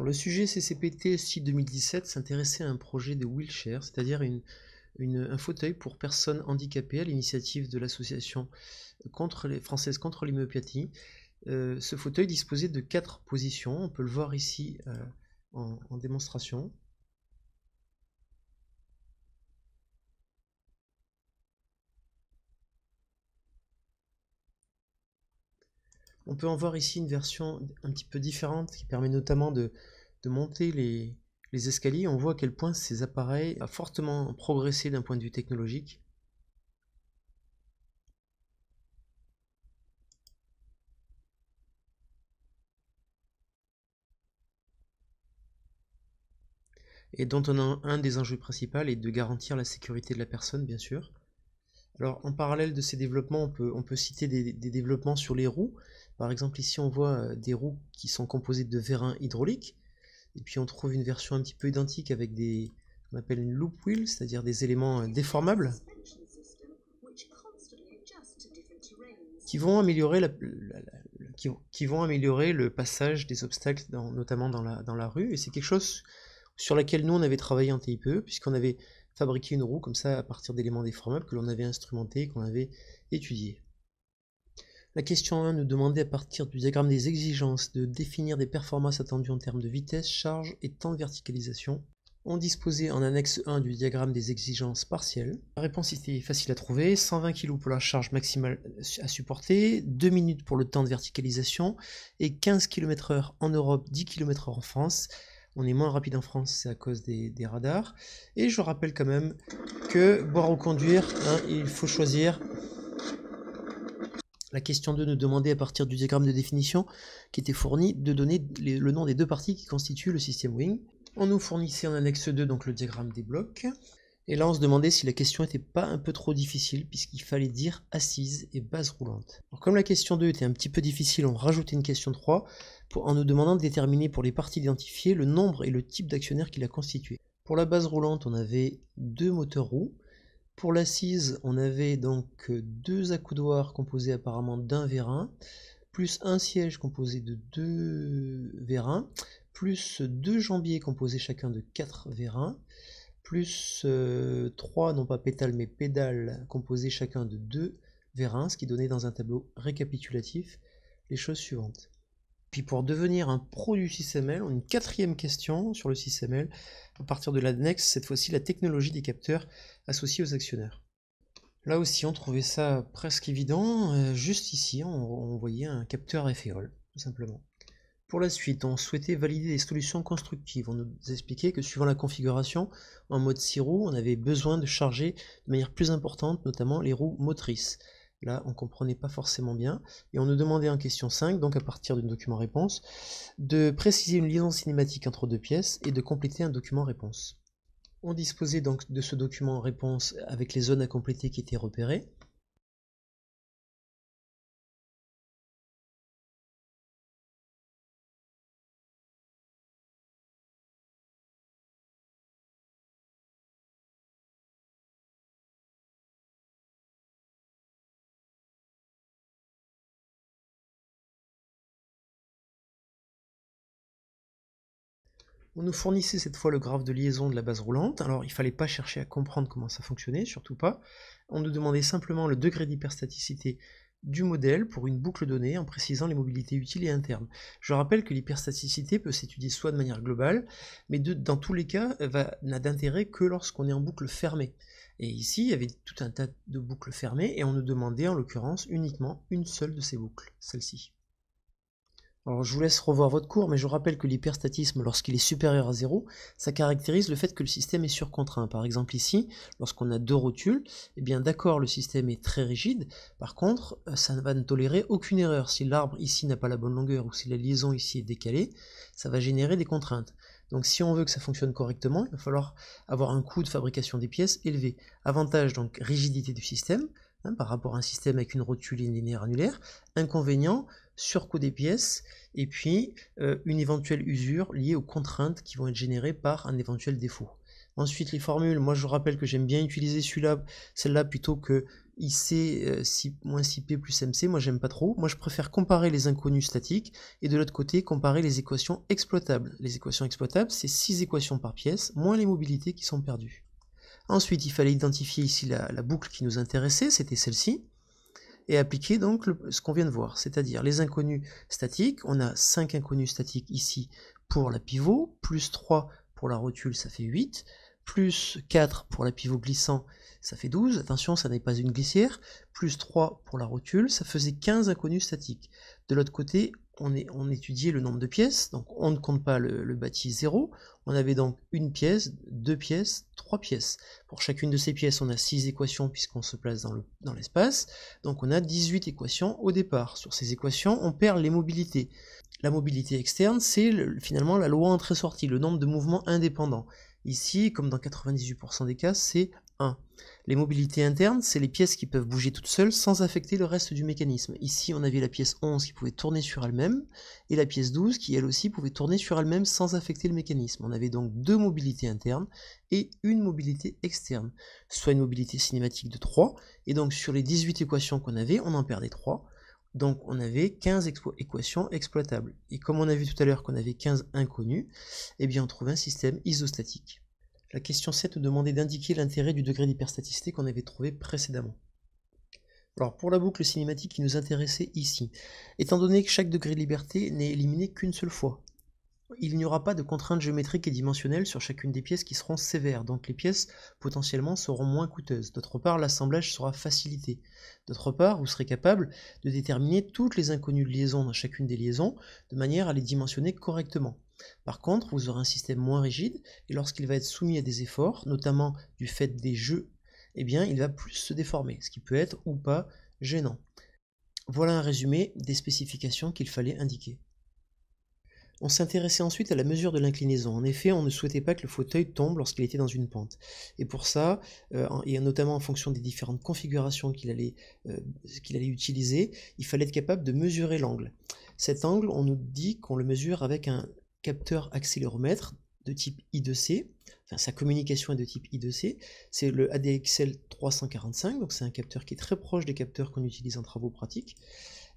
le sujet CCPT SI 2017 s'intéressait à un projet de wheelchair, c'est-à-dire un fauteuil pour personnes handicapées à l'initiative de l'association française contre l'hémiopathie. Euh, ce fauteuil disposait de quatre positions, on peut le voir ici euh, en, démonstration. On peut en voir ici une version un petit peu différente qui permet notamment de, monter les, escaliers. On voit à quel point ces appareils ont fortement progressé d'un point de vue technologique. et dont on a un des enjeux principaux est de garantir la sécurité de la personne, bien sûr. Alors, en parallèle de ces développements, on peut, citer des, développements sur les roues, par exemple, ici, on voit euh, des roues qui sont composées de vérins hydrauliques. Et puis, on trouve une version un petit peu identique avec des, on appelle une loop wheel, c'est-à-dire des éléments euh, déformables qui vont améliorer, qui, vont améliorer le passage des obstacles, notamment dans la, dans la rue. Et c'est quelque chose sur laquelle nous, on avait travaillé en peu puisqu'on avait fabriqué une roue comme ça à partir d'éléments déformables que l'on avait instrumentés, qu'on avait étudiés. La question 1 nous demandait à partir du diagramme des exigences de définir des performances attendues en termes de vitesse, charge et temps de verticalisation. On disposait en annexe 1 du diagramme des exigences partielles. La réponse était facile à trouver, 120 kg pour la charge maximale à supporter, 2 minutes pour le temps de verticalisation et 15 km h en Europe, 10 km h en France. On est moins rapide en France, c'est à cause des, radars. Et je rappelle quand même que boire ou conduire, hein, il faut choisir la question 2 nous demandait à partir du diagramme de définition qui était fourni de donner le nom des deux parties qui constituent le système Wing. On nous fournissait en annexe 2 donc le diagramme des blocs. Et là on se demandait si la question n'était pas un peu trop difficile puisqu'il fallait dire assise et base roulante. comme la question 2 était un petit peu difficile, on rajoutait une question 3 en nous demandant de déterminer pour les parties identifiées le nombre et le type d'actionnaire qui la constitué. Pour la base roulante on avait deux moteurs roues pour l'assise, on avait donc euh, deux accoudoirs composés apparemment d'un vérin, plus un siège composé de deux vérins, plus deux jambiers composés chacun de quatre vérins, plus euh, trois, non pas pétales mais pédales, composés chacun de deux vérins, ce qui donnait dans un tableau récapitulatif les choses suivantes. Puis pour devenir un pro du 6ML, on a une quatrième question sur le 6ML, à partir de l'annexe, cette fois-ci la technologie des capteurs associé aux actionnaires. Là aussi, on trouvait ça presque évident. Euh, juste ici, on, voyait un capteur FEOL, tout simplement. Pour la suite, on souhaitait valider des solutions constructives. On nous expliquait que suivant la configuration, en mode 6 roues, on avait besoin de charger de manière plus importante, notamment les roues motrices. Là, on ne comprenait pas forcément bien. Et on nous demandait en question 5, donc à partir d'un document réponse, de préciser une liaison cinématique entre deux pièces et de compléter un document réponse. On disposait donc de ce document en réponse avec les zones à compléter qui étaient repérées. On nous fournissait cette fois le graphe de liaison de la base roulante, alors il ne fallait pas chercher à comprendre comment ça fonctionnait, surtout pas. On nous demandait simplement le degré d'hyperstaticité du modèle pour une boucle donnée en précisant les mobilités utiles et internes. Je rappelle que l'hyperstaticité peut s'étudier soit de manière globale, mais dans tous les cas n'a d'intérêt que lorsqu'on est en boucle fermée. Et ici, il y avait tout un tas de boucles fermées et on nous demandait en l'occurrence uniquement une seule de ces boucles, celle-ci. Alors, je vous laisse revoir votre cours, mais je vous rappelle que l'hyperstatisme, lorsqu'il est supérieur à 0, ça caractérise le fait que le système est surcontraint. Par exemple ici, lorsqu'on a deux rotules, eh bien d'accord, le système est très rigide, par contre, euh, ça ne va ne tolérer aucune erreur. Si l'arbre ici n'a pas la bonne longueur ou si la liaison ici est décalée, ça va générer des contraintes. Donc si on veut que ça fonctionne correctement, il va falloir avoir un coût de fabrication des pièces élevé. Avantage, donc rigidité du système, hein, par rapport à un système avec une rotule linéaire annulaire. Inconvénient, surcoût des pièces, et puis euh, une éventuelle usure liée aux contraintes qui vont être générées par un éventuel défaut. Ensuite, les formules, moi je vous rappelle que j'aime bien utiliser celui-là, celle-là plutôt que IC 6P euh, plus MC, moi j'aime pas trop. Moi je préfère comparer les inconnus statiques et de l'autre côté comparer les équations exploitables. Les équations exploitables, c'est 6 équations par pièce, moins les mobilités qui sont perdues. Ensuite, il fallait identifier ici la boucle qui nous intéressait, c'était celle-ci et appliquer donc ce qu'on vient de voir, c'est-à-dire les inconnus statiques. On a 5 inconnus statiques ici pour la pivot, plus 3 pour la rotule, ça fait 8, plus 4 pour la pivot glissant, ça fait 12, attention, ça n'est pas une glissière, plus 3 pour la rotule, ça faisait 15 inconnus statiques. De l'autre côté, on, est, on, étudiait le nombre de pièces, donc on ne compte pas le, le bâti 0, on avait donc une pièce, deux pièces, trois pièces. Pour chacune de ces pièces, on a six équations puisqu'on se place dans l'espace. donc on a 18 équations au départ. Sur ces équations, on perd les mobilités. La mobilité externe, c'est finalement la loi entrée-sortie, le nombre de mouvements indépendants. Ici, comme dans 98% des cas, c'est 1. Les mobilités internes, c'est les pièces qui peuvent bouger toutes seules sans affecter le reste du mécanisme. Ici, on avait la pièce 11 qui pouvait tourner sur elle-même, et la pièce 12 qui, elle aussi, pouvait tourner sur elle-même sans affecter le mécanisme. On avait donc deux mobilités internes et une mobilité externe, soit une mobilité cinématique de 3, et donc sur les 18 équations qu'on avait, on en perdait 3, donc on avait 15 équations exploitables. Et comme on a vu tout à l'heure qu'on avait 15 inconnues, eh bien on trouvait un système isostatique. La question 7 demandait d'indiquer l'intérêt du degré d'hyperstatistique qu'on avait trouvé précédemment. Alors pour la boucle cinématique qui nous intéressait ici, étant donné que chaque degré de liberté n'est éliminé qu'une seule fois, il n'y aura pas de contraintes géométriques et dimensionnelles sur chacune des pièces qui seront sévères, donc les pièces potentiellement seront moins coûteuses. D'autre part, l'assemblage sera facilité. D'autre part, vous serez capable de déterminer toutes les inconnues de liaison dans chacune des liaisons, de manière à les dimensionner correctement. Par contre, vous aurez un système moins rigide et lorsqu'il va être soumis à des efforts, notamment du fait des jeux, eh bien, il va plus se déformer, ce qui peut être ou pas gênant. Voilà un résumé des spécifications qu'il fallait indiquer. On s'intéressait ensuite à la mesure de l'inclinaison. En effet, on ne souhaitait pas que le fauteuil tombe lorsqu'il était dans une pente. Et pour ça, euh, et notamment en fonction des différentes configurations euh, qu'il allait utiliser, il fallait être capable de mesurer l'angle. Cet angle, on nous dit qu'on le mesure avec un capteur accéléromètre de type I2C. Enfin, sa communication est de type I2C. C'est le ADXL 345, donc c'est un capteur qui est très proche des capteurs qu'on utilise en travaux pratiques.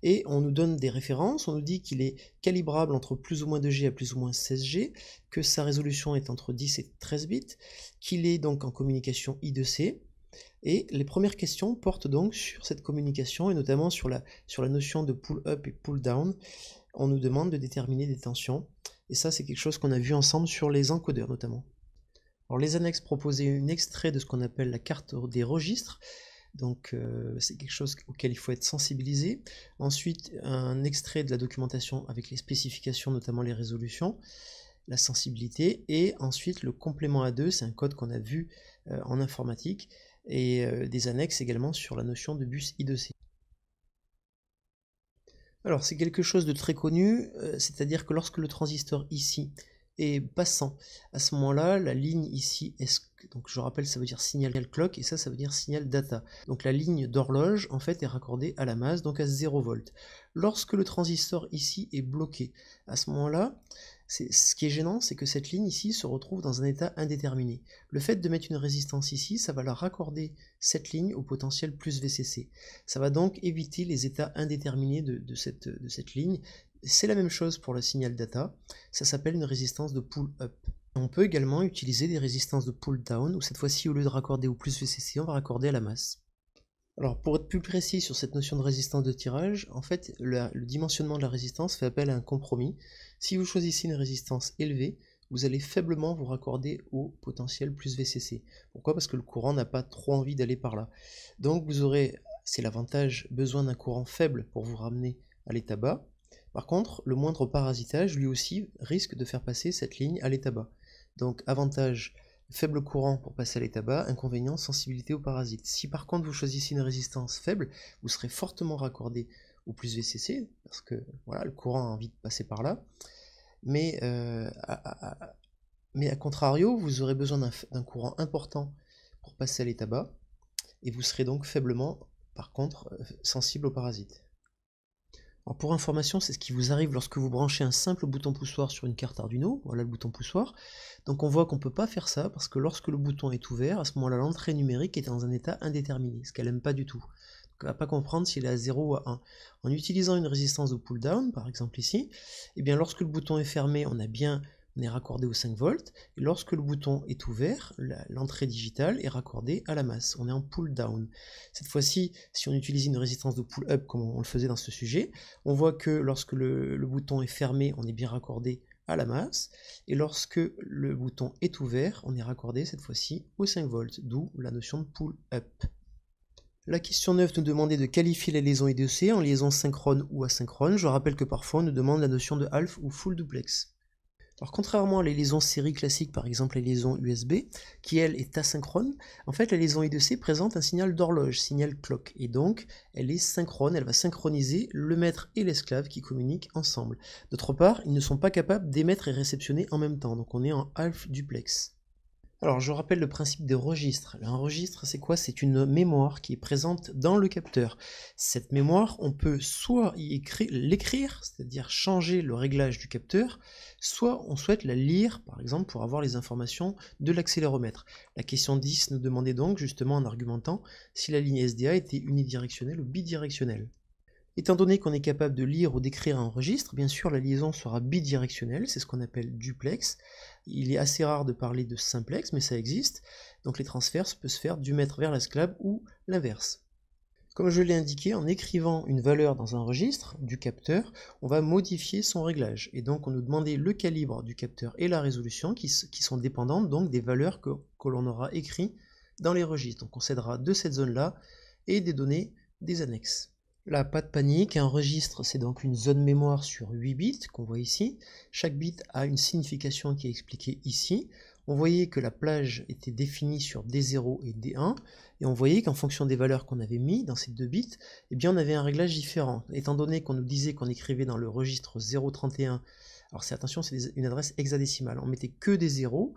Et on nous donne des références, on nous dit qu'il est calibrable entre plus ou moins 2G à plus ou moins 16G, que sa résolution est entre 10 et 13 bits, qu'il est donc en communication I2C, et les premières questions portent donc sur cette communication et notamment sur la, sur la notion de pull-up et pull-down. On nous demande de déterminer des tensions et ça, c'est quelque chose qu'on a vu ensemble sur les encodeurs notamment. Alors les annexes proposaient un extrait de ce qu'on appelle la carte des registres. Donc euh, c'est quelque chose auquel il faut être sensibilisé. Ensuite, un extrait de la documentation avec les spécifications, notamment les résolutions, la sensibilité. Et ensuite, le complément a 2, c'est un code qu'on a vu euh, en informatique. Et euh, des annexes également sur la notion de bus I2C. Alors c'est quelque chose de très connu, euh, c'est-à-dire que lorsque le transistor ici est passant, à ce moment-là, la ligne ici, est, donc je rappelle, ça veut dire signal clock, et ça, ça veut dire signal data. Donc la ligne d'horloge, en fait, est raccordée à la masse, donc à 0 V. Lorsque le transistor ici est bloqué, à ce moment-là, ce qui est gênant, c'est que cette ligne ici se retrouve dans un état indéterminé. Le fait de mettre une résistance ici, ça va la raccorder cette ligne au potentiel plus VCC. Ça va donc éviter les états indéterminés de, cette, de cette ligne. C'est la même chose pour le signal data, ça s'appelle une résistance de pull-up. On peut également utiliser des résistances de pull-down, où cette fois-ci, au lieu de raccorder au plus VCC, on va raccorder à la masse. Alors pour être plus précis sur cette notion de résistance de tirage, en fait le dimensionnement de la résistance fait appel à un compromis. Si vous choisissez une résistance élevée, vous allez faiblement vous raccorder au potentiel plus VCC. Pourquoi Parce que le courant n'a pas trop envie d'aller par là. Donc vous aurez, c'est l'avantage, besoin d'un courant faible pour vous ramener à l'état bas. Par contre, le moindre parasitage, lui aussi, risque de faire passer cette ligne à l'état bas. Donc avantage Faible courant pour passer à l'état bas, inconvénient, sensibilité aux parasites. Si par contre vous choisissez une résistance faible, vous serez fortement raccordé au plus VCC, parce que voilà, le courant a envie de passer par là. Mais, euh, à, mais à contrario, vous aurez besoin d'un courant important pour passer à l'état bas, et vous serez donc faiblement, par contre, euh, sensible aux parasites pour information, c'est ce qui vous arrive lorsque vous branchez un simple bouton poussoir sur une carte Arduino, voilà le bouton poussoir. Donc on voit qu'on ne peut pas faire ça parce que lorsque le bouton est ouvert, à ce moment-là l'entrée numérique est dans un état indéterminé, ce qu'elle n'aime pas du tout. Donc elle va pas comprendre s'il est à 0 ou à 1. En utilisant une résistance de pull-down, par exemple ici, et eh bien lorsque le bouton est fermé, on a bien on est raccordé aux 5 volts, et lorsque le bouton est ouvert, l'entrée digitale est raccordée à la masse. On est en pull down. Cette fois-ci, si on utilise une résistance de pull up comme on le faisait dans ce sujet, on voit que lorsque le, bouton est fermé, on est bien raccordé à la masse, et lorsque le bouton est ouvert, on est raccordé cette fois-ci aux 5 volts, d'où la notion de pull up. La question 9 nous demandait de qualifier les liaisons E2C en liaison synchrone ou asynchrone. Je rappelle que parfois on nous demande la notion de half ou full duplex. Alors contrairement à les liaisons série classiques, par exemple la liaisons USB, qui elle est asynchrone, en fait la liaison I2C présente un signal d'horloge, signal clock, et donc elle est synchrone, elle va synchroniser le maître et l'esclave qui communiquent ensemble. D'autre part, ils ne sont pas capables d'émettre et réceptionner en même temps, donc on est en half duplex. Alors, je rappelle le principe des registres. Un registre, c'est quoi C'est une mémoire qui est présente dans le capteur. Cette mémoire, on peut soit l'écrire, c'est-à-dire changer le réglage du capteur, soit on souhaite la lire, par exemple, pour avoir les informations de l'accéléromètre. La question 10 nous demandait donc, justement, en argumentant, si la ligne SDA était unidirectionnelle ou bidirectionnelle. Étant donné qu'on est capable de lire ou d'écrire un registre, bien sûr la liaison sera bidirectionnelle, c'est ce qu'on appelle duplex. Il est assez rare de parler de simplex, mais ça existe. Donc les transferts peuvent se faire du maître vers l'esclave ou l'inverse. Comme je l'ai indiqué, en écrivant une valeur dans un registre du capteur, on va modifier son réglage. Et donc on nous demandait le calibre du capteur et la résolution qui, sont dépendantes donc des valeurs que, l'on aura écrites dans les registres. Donc on cédera de cette zone-là et des données des annexes. Là, pas de panique, un registre, c'est donc une zone mémoire sur 8 bits qu'on voit ici. Chaque bit a une signification qui est expliquée ici. On voyait que la plage était définie sur D0 et D1, et on voyait qu'en fonction des valeurs qu'on avait mis dans ces deux bits, eh bien on avait un réglage différent. Étant donné qu'on nous disait qu'on écrivait dans le registre 031, alors c'est attention, c'est une adresse hexadécimale, on mettait que des 0,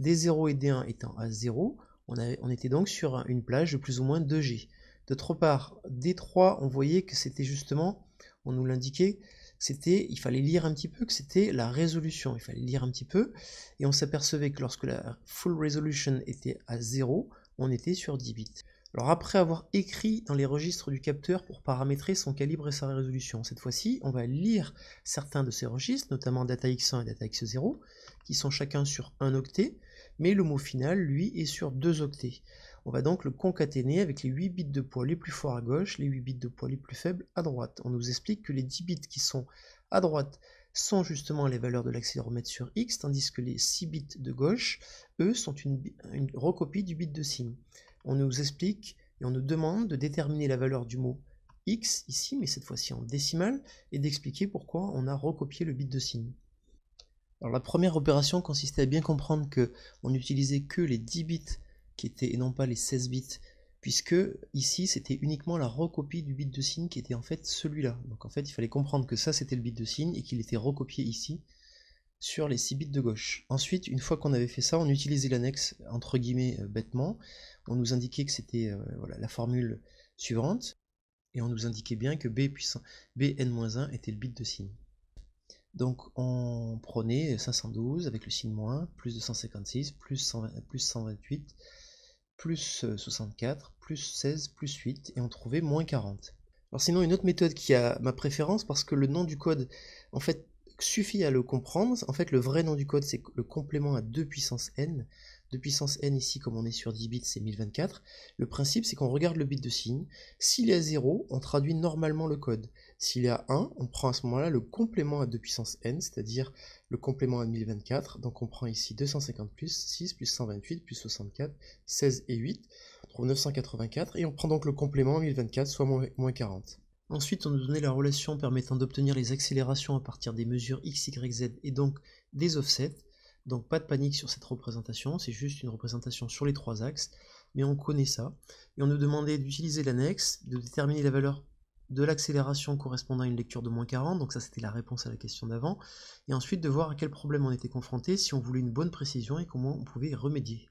D0 et D1 étant à 0, on, on était donc sur une plage de plus ou moins 2G. D'autre part, D3, on voyait que c'était justement, on nous l'indiquait, c'était, il fallait lire un petit peu, que c'était la résolution. Il fallait lire un petit peu, et on s'apercevait que lorsque la full resolution était à 0, on était sur 10 bits. Alors après avoir écrit dans les registres du capteur pour paramétrer son calibre et sa résolution, cette fois-ci, on va lire certains de ces registres, notamment data X1 et data X0, qui sont chacun sur 1 octet, mais le mot final, lui, est sur 2 octets. On va donc le concaténer avec les 8 bits de poids les plus forts à gauche, les 8 bits de poids les plus faibles à droite. On nous explique que les 10 bits qui sont à droite sont justement les valeurs de l'accéléromètre sur X, tandis que les 6 bits de gauche, eux, sont une, recopie du bit de signe. On nous explique et on nous demande de déterminer la valeur du mot X ici, mais cette fois-ci en décimale, et d'expliquer pourquoi on a recopié le bit de signe. Alors la première opération consistait à bien comprendre que on n'utilisait que les 10 bits qui était, et non pas les 16 bits, puisque ici c'était uniquement la recopie du bit de signe qui était en fait celui-là. Donc en fait il fallait comprendre que ça c'était le bit de signe et qu'il était recopié ici sur les 6 bits de gauche. Ensuite, une fois qu'on avait fait ça, on utilisait l'annexe entre guillemets euh, bêtement. On nous indiquait que c'était euh, la formule suivante et on nous indiquait bien que b bn-1 était le bit de signe. Donc on prenait 512 avec le signe moins, plus 256, plus 128, plus 64, euh, plus 16, plus 8, et on trouvait moins 40. Alors sinon, une autre méthode qui a ma préférence, parce que le nom du code, en fait, suffit à le comprendre. En fait, le vrai nom du code, c'est le complément à 2 puissance n. 2 puissance n ici, comme on est sur 10 bits, c'est 1024. Le principe, c'est qu'on regarde le bit de signe. S'il est à 0, on traduit normalement le code. S'il y a 1, on prend à ce moment-là le complément à 2 puissance n, c'est-à-dire le complément à 1024. Donc on prend ici 250 plus 6 plus 128 plus 64, 16 et 8. On trouve 984 et on prend donc le complément à 1024, soit moins 40. Ensuite, on nous donnait la relation permettant d'obtenir les accélérations à partir des mesures x, y, z et donc des offsets. Donc pas de panique sur cette représentation, c'est juste une représentation sur les trois axes, mais on connaît ça. Et on nous demandait d'utiliser l'annexe, de déterminer la valeur de l'accélération correspondant à une lecture de moins 40, donc ça c'était la réponse à la question d'avant, et ensuite de voir à quel problème on était confronté, si on voulait une bonne précision et comment on pouvait y remédier.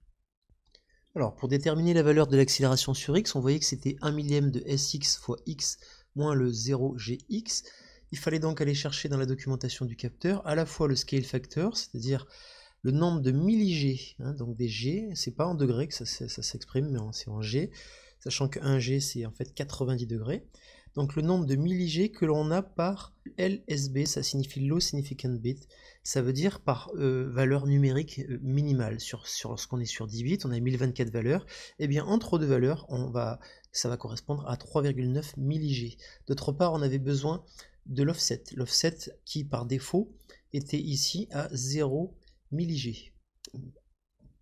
Alors pour déterminer la valeur de l'accélération sur x, on voyait que c'était 1 millième de sx fois x moins le 0gx. Il fallait donc aller chercher dans la documentation du capteur à la fois le scale factor, c'est-à-dire le nombre de milligés, hein, donc des g, c'est pas en degrés que ça, ça s'exprime, mais c'est en g, sachant que 1 g c'est en fait 90 degrés, donc le nombre de milligés que l'on a par LSB, ça signifie Low Significant Bit, ça veut dire par euh, valeur numérique euh, minimale. Sur, sur lorsqu'on est sur 10 bits, on a 1024 valeurs, et eh bien entre deux valeurs, on va, ça va correspondre à 3,9 milligés. D'autre part, on avait besoin de l'offset, l'offset qui par défaut était ici à 0 milligés.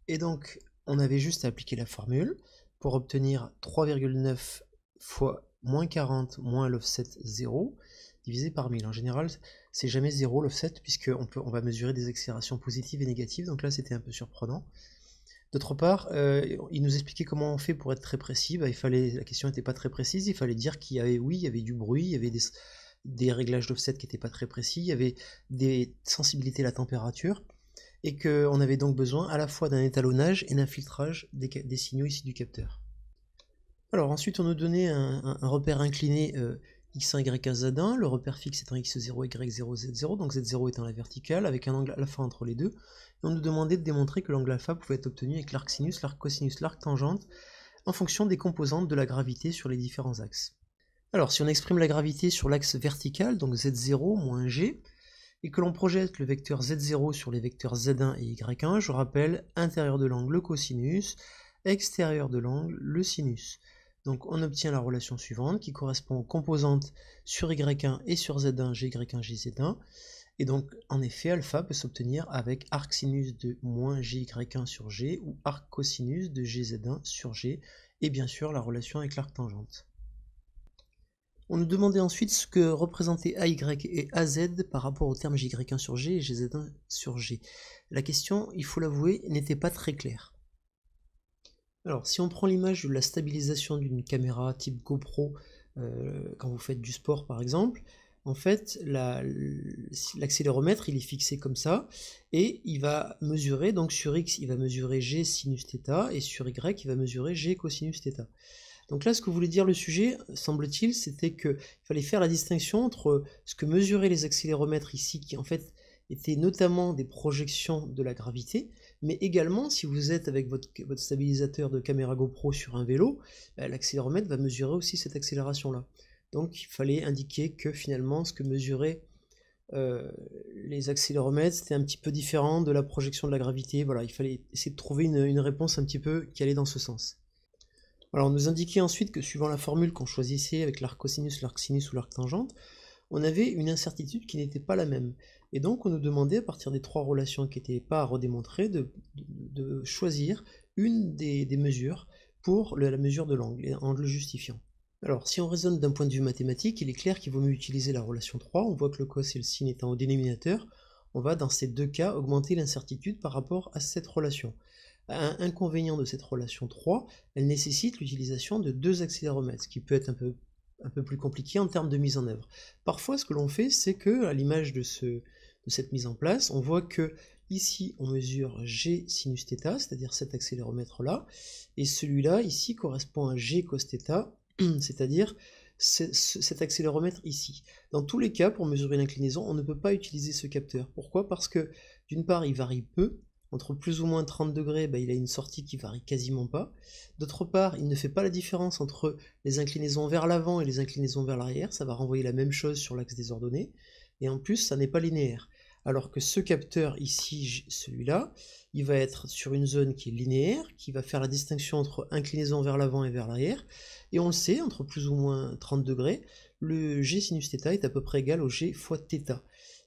Et donc, on avait juste à appliquer la formule pour obtenir 3,9 fois moins 40 moins l'offset 0 divisé par 1000. En général, c'est jamais 0 l'offset puisqu'on on va mesurer des accélérations positives et négatives, donc là c'était un peu surprenant. D'autre part, euh, il nous expliquait comment on fait pour être très précis. Bah, il fallait, la question n'était pas très précise. Il fallait dire qu'il y avait, oui, il y avait du bruit, il y avait des, réglages d'offset qui n'étaient pas très précis, il y avait des sensibilités à la température, et qu'on avait donc besoin à la fois d'un étalonnage et d'un filtrage des signaux ici du capteur ensuite, on nous donnait un, repère incliné x1, y1, z1. Le repère fixe étant x0, y0, z0, donc z0 étant la verticale, avec un angle alpha entre les deux. Et on nous demandait de démontrer que l'angle alpha pouvait être obtenu avec l'arc sinus, l'arc cosinus, l'arc tangente, en fonction des composantes de la gravité sur les différents axes. Alors si on exprime la gravité sur l'axe vertical, donc z0 moins g, et que l'on projette le vecteur z0 sur les vecteurs z1 et y1, je rappelle intérieur de l'angle le cosinus, extérieur de l'angle le sinus. Donc on obtient la relation suivante qui correspond aux composantes sur y1 et sur z1, gy1, gz 1 Et donc en effet, alpha peut s'obtenir avec arc sinus de moins gy 1 sur g ou arc cosinus de gz1 sur g, et bien sûr la relation avec l'arc tangente. On nous demandait ensuite ce que représentaient AY et AZ par rapport aux termes gy 1 sur G et GZ1 sur G. La question, il faut l'avouer, n'était pas très claire. Alors si on prend l'image de la stabilisation d'une caméra type GoPro euh, quand vous faites du sport par exemple, en fait l'accéléromètre il est fixé comme ça et il va mesurer donc sur x il va mesurer g sinus et sur y il va mesurer g cosinus Donc là ce que voulait dire le sujet semble-t-il c'était qu'il fallait faire la distinction entre ce que mesuraient les accéléromètres ici qui en fait étaient notamment des projections de la gravité mais également si vous êtes avec votre, stabilisateur de caméra GoPro sur un vélo, bah, l'accéléromètre va mesurer aussi cette accélération-là. Donc il fallait indiquer que finalement ce que mesuraient euh, les accéléromètres c'était un petit peu différent de la projection de la gravité. Voilà, il fallait essayer de trouver une, réponse un petit peu qui allait dans ce sens. on nous indiquait ensuite que suivant la formule qu'on choisissait avec l'arc cosinus, l'arc sinus ou l'arc tangente, on avait une incertitude qui n'était pas la même. Et donc on nous demandait, à partir des trois relations qui n'étaient pas à redémontrer, de, choisir une des, mesures pour la mesure de l'angle, en le justifiant. Alors, si on raisonne d'un point de vue mathématique, il est clair qu'il vaut mieux utiliser la relation 3. On voit que le cos et le sin étant au dénominateur, on va dans ces deux cas augmenter l'incertitude par rapport à cette relation. Un inconvénient de cette relation 3, elle nécessite l'utilisation de deux accéléromètres, ce qui peut être un peu un peu plus compliqué en termes de mise en œuvre. Parfois, ce que l'on fait, c'est que, à l'image de, cette mise en place, on voit que ici, on mesure G sinus θ, c'est-à-dire cet accéléromètre-là, et celui-là, ici, correspond à G cos c'est-à-dire cet accéléromètre ici. Dans tous les cas, pour mesurer l'inclinaison, on ne peut pas utiliser ce capteur. Pourquoi Parce que, d'une part, il varie peu, entre plus ou moins 30 degrés, bah, il a une sortie qui varie quasiment pas. D'autre part, il ne fait pas la différence entre les inclinaisons vers l'avant et les inclinaisons vers l'arrière, ça va renvoyer la même chose sur l'axe des ordonnées, et en plus, ça n'est pas linéaire. Alors que ce capteur ici, celui-là, il va être sur une zone qui est linéaire, qui va faire la distinction entre inclinaison vers l'avant et vers l'arrière, et on le sait, entre plus ou moins 30 degrés, le g sinus est à peu près égal au g fois θ.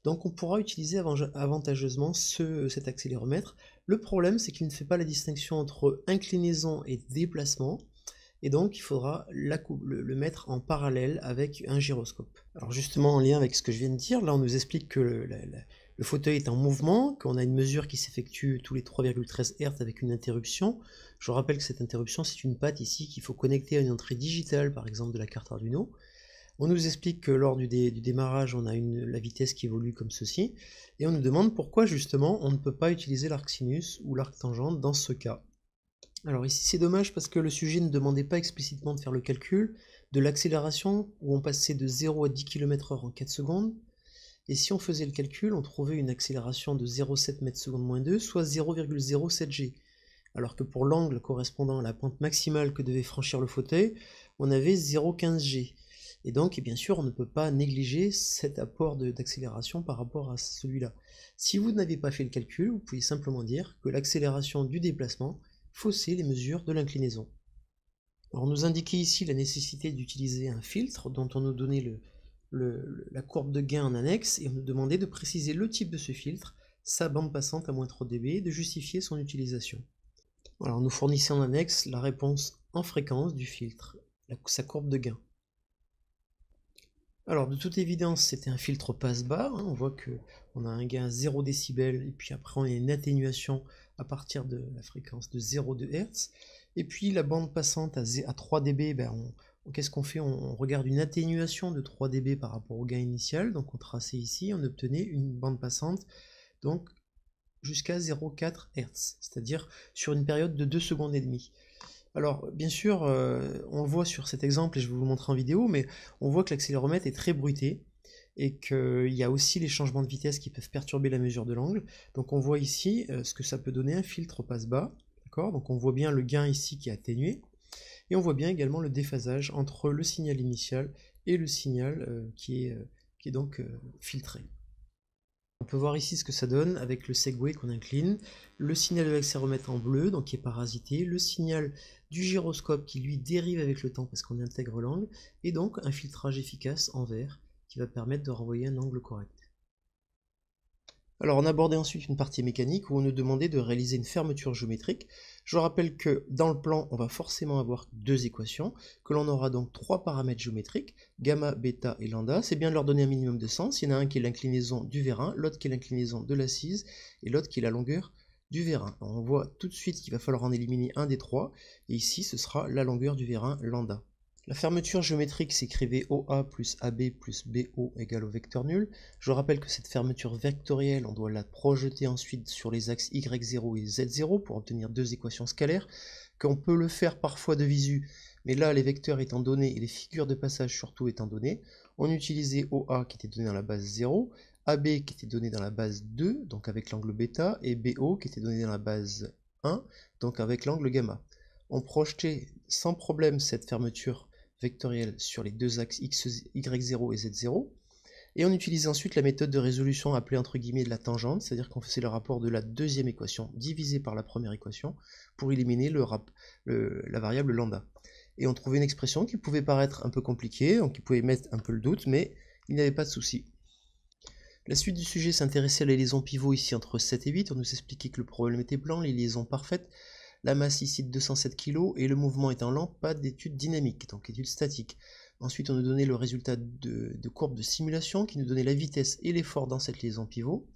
Donc on pourra utiliser avantageusement cet accéléromètre. Le problème, c'est qu'il ne fait pas la distinction entre inclinaison et déplacement, et donc il faudra le, mettre en parallèle avec un gyroscope. Alors justement, en lien avec ce que je viens de dire, là on nous explique que le, le fauteuil est en mouvement, qu'on a une mesure qui s'effectue tous les 3,13 Hz avec une interruption. Je rappelle que cette interruption, c'est une patte ici qu'il faut connecter à une entrée digitale, par exemple de la carte Arduino, on nous explique que lors du, démarrage, on a la vitesse qui évolue comme ceci, et on nous demande pourquoi justement on ne peut pas utiliser l'arc sinus ou l'arc tangente dans ce cas. Alors ici c'est dommage parce que le sujet ne demandait pas explicitement de faire le calcul de l'accélération où on passait de 0 à 10 km h en 4 secondes, et si on faisait le calcul, on trouvait une accélération de 0,7 m seconde moins 2, soit 0,07 g. Alors que pour l'angle correspondant à la pente maximale que devait franchir le fauteuil, on avait 0,15 g. Et donc, bien sûr, on ne peut pas négliger cet apport d'accélération par rapport à celui-là. Si vous n'avez pas fait le calcul, vous pouvez simplement dire que l'accélération du déplacement faussait les mesures de l'inclinaison. on nous indiquait ici la nécessité d'utiliser un filtre dont on nous donnait le, la courbe de gain en annexe et on nous demandait de préciser le type de ce filtre, sa bande passante à moins 3 dB et de justifier son utilisation. Alors, on nous fournissait en annexe la réponse en fréquence du filtre, sa courbe de gain. Alors de toute évidence c'était un filtre passe bas hein. on voit que on a un gain à 0 décibel et puis après on a une atténuation à partir de la fréquence de 0,2 Hz. Et puis la bande passante à 3 dB, ben, qu'est-ce qu'on fait on, regarde une atténuation de 3 dB par rapport au gain initial, donc on traçait ici, on obtenait une bande passante donc jusqu'à 0,4 Hz, c'est-à-dire sur une période de 2 secondes et demie. Alors, bien sûr, euh, on voit sur cet exemple, et je vais vous le montrer en vidéo, mais on voit que l'accéléromètre est très bruité, et qu'il y a aussi les changements de vitesse qui peuvent perturber la mesure de l'angle. Donc on voit ici euh, ce que ça peut donner un filtre passe-bas, d'accord Donc on voit bien le gain ici qui est atténué, et on voit bien également le déphasage entre le signal initial et le signal euh, qui, est, qui, est, donc filtré. On peut voir ici ce que ça donne avec le segway qu'on incline, le signal de l'accéléromètre en bleu, donc qui est parasité, le signal du gyroscope qui lui dérive avec le temps parce qu'on intègre l'angle, et donc un filtrage efficace en vert qui va permettre de renvoyer un angle correct. Alors on abordait ensuite une partie mécanique où on nous demandait de réaliser une fermeture géométrique. Je rappelle que dans le plan, on va forcément avoir deux équations, que l'on aura donc trois paramètres géométriques, gamma, bêta et lambda. C'est bien de leur donner un minimum de sens. Il y en a un qui est l'inclinaison du vérin, l'autre qui est l'inclinaison de l'assise et l'autre qui est la longueur du vérin. on voit tout de suite qu'il va falloir en éliminer un des trois, et ici ce sera la longueur du vérin lambda. La fermeture géométrique s'écrivait OA plus AB plus BO égale au vecteur nul. Je rappelle que cette fermeture vectorielle, on doit la projeter ensuite sur les axes Y0 et Z0 pour obtenir deux équations scalaires, qu'on peut le faire parfois de visu, mais là les vecteurs étant donnés et les figures de passage surtout étant données, on utilisait OA qui était donné à la base 0 AB qui était donné dans la base 2, donc avec l'angle bêta, et BO qui était donné dans la base 1, donc avec l'angle gamma. On projetait sans problème cette fermeture vectorielle sur les deux axes X, Y0 et Z0, et on utilisait ensuite la méthode de résolution appelée entre guillemets de la tangente, c'est-à-dire qu'on faisait le rapport de la deuxième équation divisé par la première équation pour éliminer la variable lambda. Et on trouvait une expression qui pouvait paraître un peu compliquée, donc qui pouvait mettre un peu le doute, mais il n'y avait pas de souci. La suite du sujet s'intéressait à la liaison pivot ici entre 7 et 8. On nous expliquait que le problème était blanc, les liaisons parfaites. La masse ici de 207 kg et le mouvement étant lent, pas d'étude dynamique, donc étude statique. Ensuite, on nous donnait le résultat de, courbes de simulation qui nous donnait la vitesse et l'effort dans cette liaison pivot.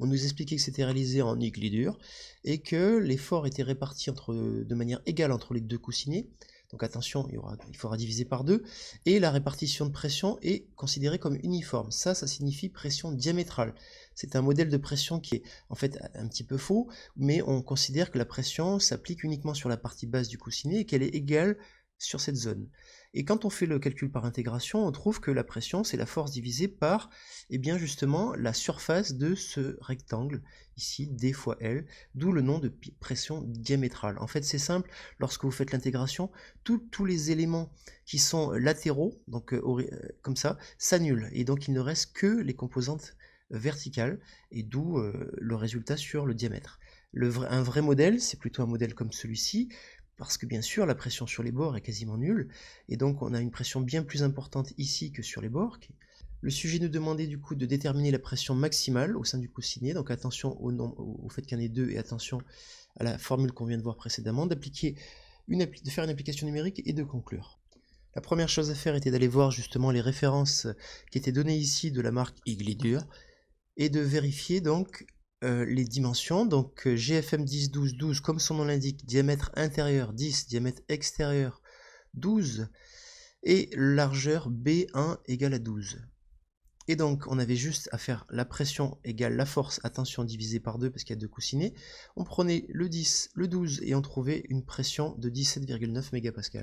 On nous expliquait que c'était réalisé en dur et que l'effort était réparti de manière égale entre les deux coussinets donc attention, il, faudra diviser par deux. Et la répartition de pression est considérée comme uniforme. Ça, ça signifie pression diamétrale. C'est un modèle de pression qui est en fait un petit peu faux, mais on considère que la pression s'applique uniquement sur la partie basse du coussinet et qu'elle est égale sur cette zone. Et quand on fait le calcul par intégration, on trouve que la pression, c'est la force divisée par, eh bien justement, la surface de ce rectangle, ici, D fois L, d'où le nom de pression diamétrale. En fait, c'est simple, lorsque vous faites l'intégration, tous les éléments qui sont latéraux, donc euh, euh, comme ça, s'annulent. Et donc, il ne reste que les composantes verticales, et d'où euh, le résultat sur le diamètre. un vrai modèle, c'est plutôt un modèle comme celui-ci, parce que bien sûr la pression sur les bords est quasiment nulle, et donc on a une pression bien plus importante ici que sur les bords. Le sujet nous demandait du coup de déterminer la pression maximale au sein du coussinet, donc attention au, fait qu'il y en ait deux et attention à la formule qu'on vient de voir précédemment, d'appliquer une, de faire une application numérique et de conclure. La première chose à faire était d'aller voir justement les références qui étaient données ici de la marque Iglidur et de vérifier donc euh, les dimensions. Donc GFM 10, 12, 12, comme son nom l'indique, diamètre intérieur 10, diamètre extérieur 12, et largeur B1 égale à 12. Et donc on avait juste à faire la pression égale la force attention divisé divisée par 2 parce qu'il y a deux coussinets. On prenait le 10, le 12 et on trouvait une pression de 17,9 MPa.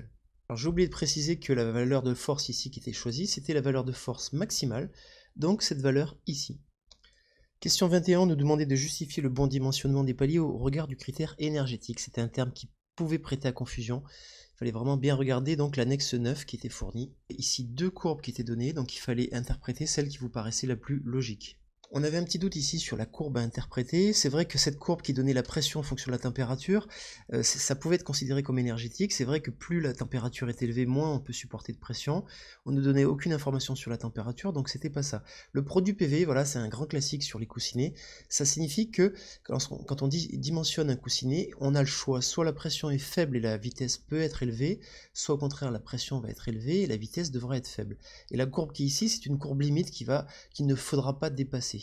Alors j'ai oublié de préciser que la valeur de force ici qui était choisie, c'était la valeur de force maximale, donc cette valeur ici. Question 21 nous demandait de justifier le bon dimensionnement des paliers au regard du critère énergétique. C'était un terme qui pouvait prêter à confusion. Il fallait vraiment bien regarder donc l'annexe 9 qui était fournie. Ici deux courbes qui étaient données, donc il fallait interpréter celle qui vous paraissait la plus logique. On avait un petit doute ici sur la courbe à interpréter. C'est vrai que cette courbe qui donnait la pression en fonction de la température, euh, ça pouvait être considéré comme énergétique. C'est vrai que plus la température est élevée, moins on peut supporter de pression. On ne donnait aucune information sur la température, donc c'était pas ça. Le produit PV, voilà, c'est un grand classique sur les coussinets. Ça signifie que quand on dimensionne un coussinet, on a le choix. Soit la pression est faible et la vitesse peut être élevée, soit au contraire la pression va être élevée et la vitesse devra être faible. Et la courbe qui est ici, c'est une courbe limite qui va, qu'il ne faudra pas dépasser.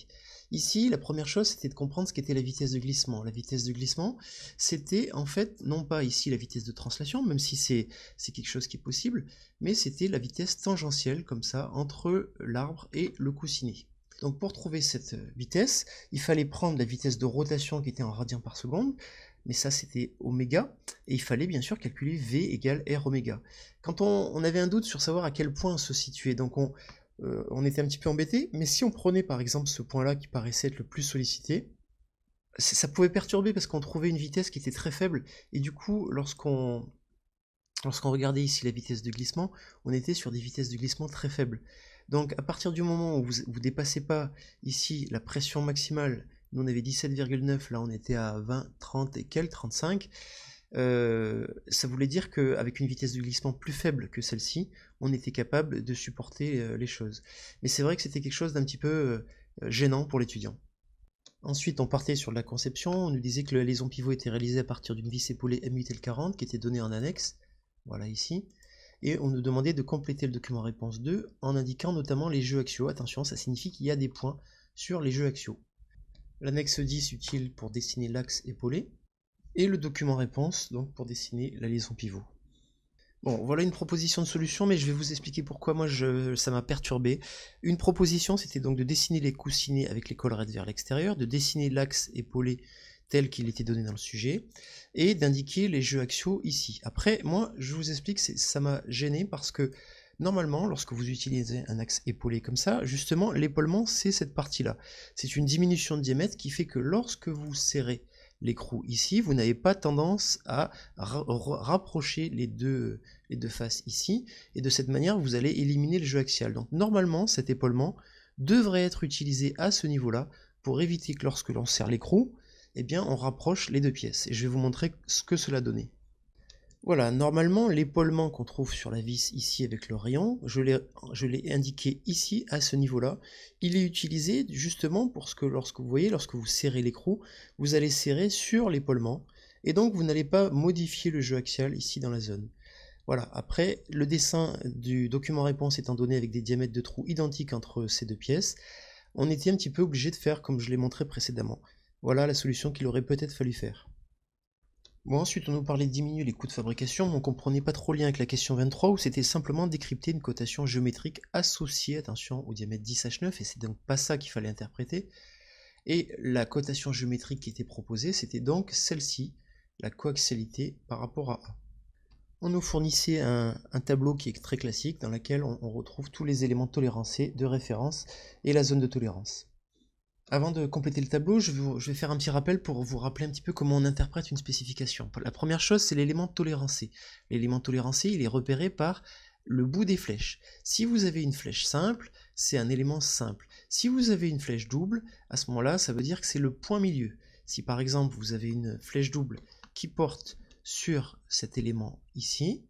Ici, la première chose, c'était de comprendre ce qu'était la vitesse de glissement. La vitesse de glissement, c'était en fait, non pas ici la vitesse de translation, même si c'est quelque chose qui est possible, mais c'était la vitesse tangentielle, comme ça, entre l'arbre et le coussinet. Donc pour trouver cette euh, vitesse, il fallait prendre la vitesse de rotation qui était en radians par seconde, mais ça c'était oméga, et il fallait bien sûr calculer V égale R oméga. Quand on, on, avait un doute sur savoir à quel point se situer, donc on, euh, on était un petit peu embêté, mais si on prenait par exemple ce point-là qui paraissait être le plus sollicité, ça pouvait perturber parce qu'on trouvait une vitesse qui était très faible, et du coup, lorsqu'on lorsqu'on regardait ici la vitesse de glissement, on était sur des vitesses de glissement très faibles. Donc à partir du moment où vous ne dépassez pas ici la pression maximale, nous on avait 17,9, là on était à 20, 30 et quel, 35, euh, ça voulait dire qu'avec une vitesse de glissement plus faible que celle-ci, on était capable de supporter euh, les choses. Mais c'est vrai que c'était quelque chose d'un petit peu euh, gênant pour l'étudiant. Ensuite, on partait sur la conception, on nous disait que la liaison pivot était réalisée à partir d'une vis épaulée M8L40 qui était donnée en annexe, voilà ici, et on nous demandait de compléter le document réponse 2 en indiquant notamment les jeux axiaux. Attention, ça signifie qu'il y a des points sur les jeux axiaux. L'annexe 10 utile pour dessiner l'axe épaulé, et le document réponse donc pour dessiner la liaison pivot. Bon, voilà une proposition de solution, mais je vais vous expliquer pourquoi moi je, ça m'a perturbé. Une proposition, c'était donc de dessiner les coussinets avec les collerettes vers l'extérieur, de dessiner l'axe épaulé tel qu'il était donné dans le sujet, et d'indiquer les jeux axiaux ici. Après, moi, je vous explique, ça m'a gêné parce que Normalement, lorsque vous utilisez un axe épaulé comme ça, justement, l'épaulement, c'est cette partie-là. C'est une diminution de diamètre qui fait que lorsque vous serrez l'écrou ici, vous n'avez pas tendance à rapprocher les deux, les deux faces ici, et de cette manière vous allez éliminer le jeu axial. Donc normalement cet épaulement devrait être utilisé à ce niveau-là pour éviter que lorsque l'on serre l'écrou, eh bien on rapproche les deux pièces. Et je vais vous montrer ce que cela donnait. Voilà, normalement, l'épaulement qu'on trouve sur la vis ici avec le rayon, je l'ai indiqué ici à ce niveau-là. Il est utilisé justement pour ce que lorsque vous voyez, lorsque vous serrez l'écrou, vous allez serrer sur l'épaulement et donc vous n'allez pas modifier le jeu axial ici dans la zone. Voilà, après, le dessin du document réponse étant donné avec des diamètres de trous identiques entre ces deux pièces, on était un petit peu obligé de faire comme je l'ai montré précédemment. Voilà la solution qu'il aurait peut-être fallu faire ensuite, on nous parlait de diminuer les coûts de fabrication, mais on comprenait pas trop le lien avec la question 23, où c'était simplement décrypter une cotation géométrique associée, attention, au diamètre 10H9, et c'est donc pas ça qu'il fallait interpréter. Et la cotation géométrique qui était proposée, c'était donc celle-ci, la coaxialité par rapport à A. On nous fournissait un, tableau qui est très classique, dans lequel on retrouve tous les éléments tolérancés de référence et la zone de tolérance. Avant de compléter le tableau, je, vais faire un petit rappel pour vous rappeler un petit peu comment on interprète une spécification. La première chose, c'est l'élément tolérancé. L'élément tolérancé, il est repéré par le bout des flèches. Si vous avez une flèche simple, c'est un élément simple. Si vous avez une flèche double, à ce moment-là, ça veut dire que c'est le point milieu. Si par exemple, vous avez une flèche double qui porte sur cet élément ici,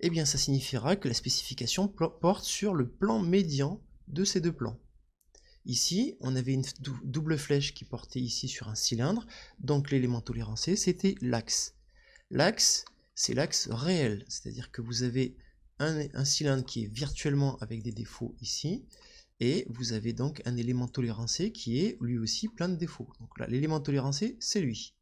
eh bien ça signifiera que la spécification porte sur le plan médian de ces deux plans. Ici, on avait une double flèche qui portait ici sur un cylindre, donc l'élément tolérancé, c'était l'axe. L'axe, c'est l'axe réel, c'est-à-dire que vous avez un, cylindre qui est virtuellement avec des défauts ici, et vous avez donc un élément tolérancé qui est lui aussi plein de défauts. Donc là, l'élément tolérancé, c'est lui.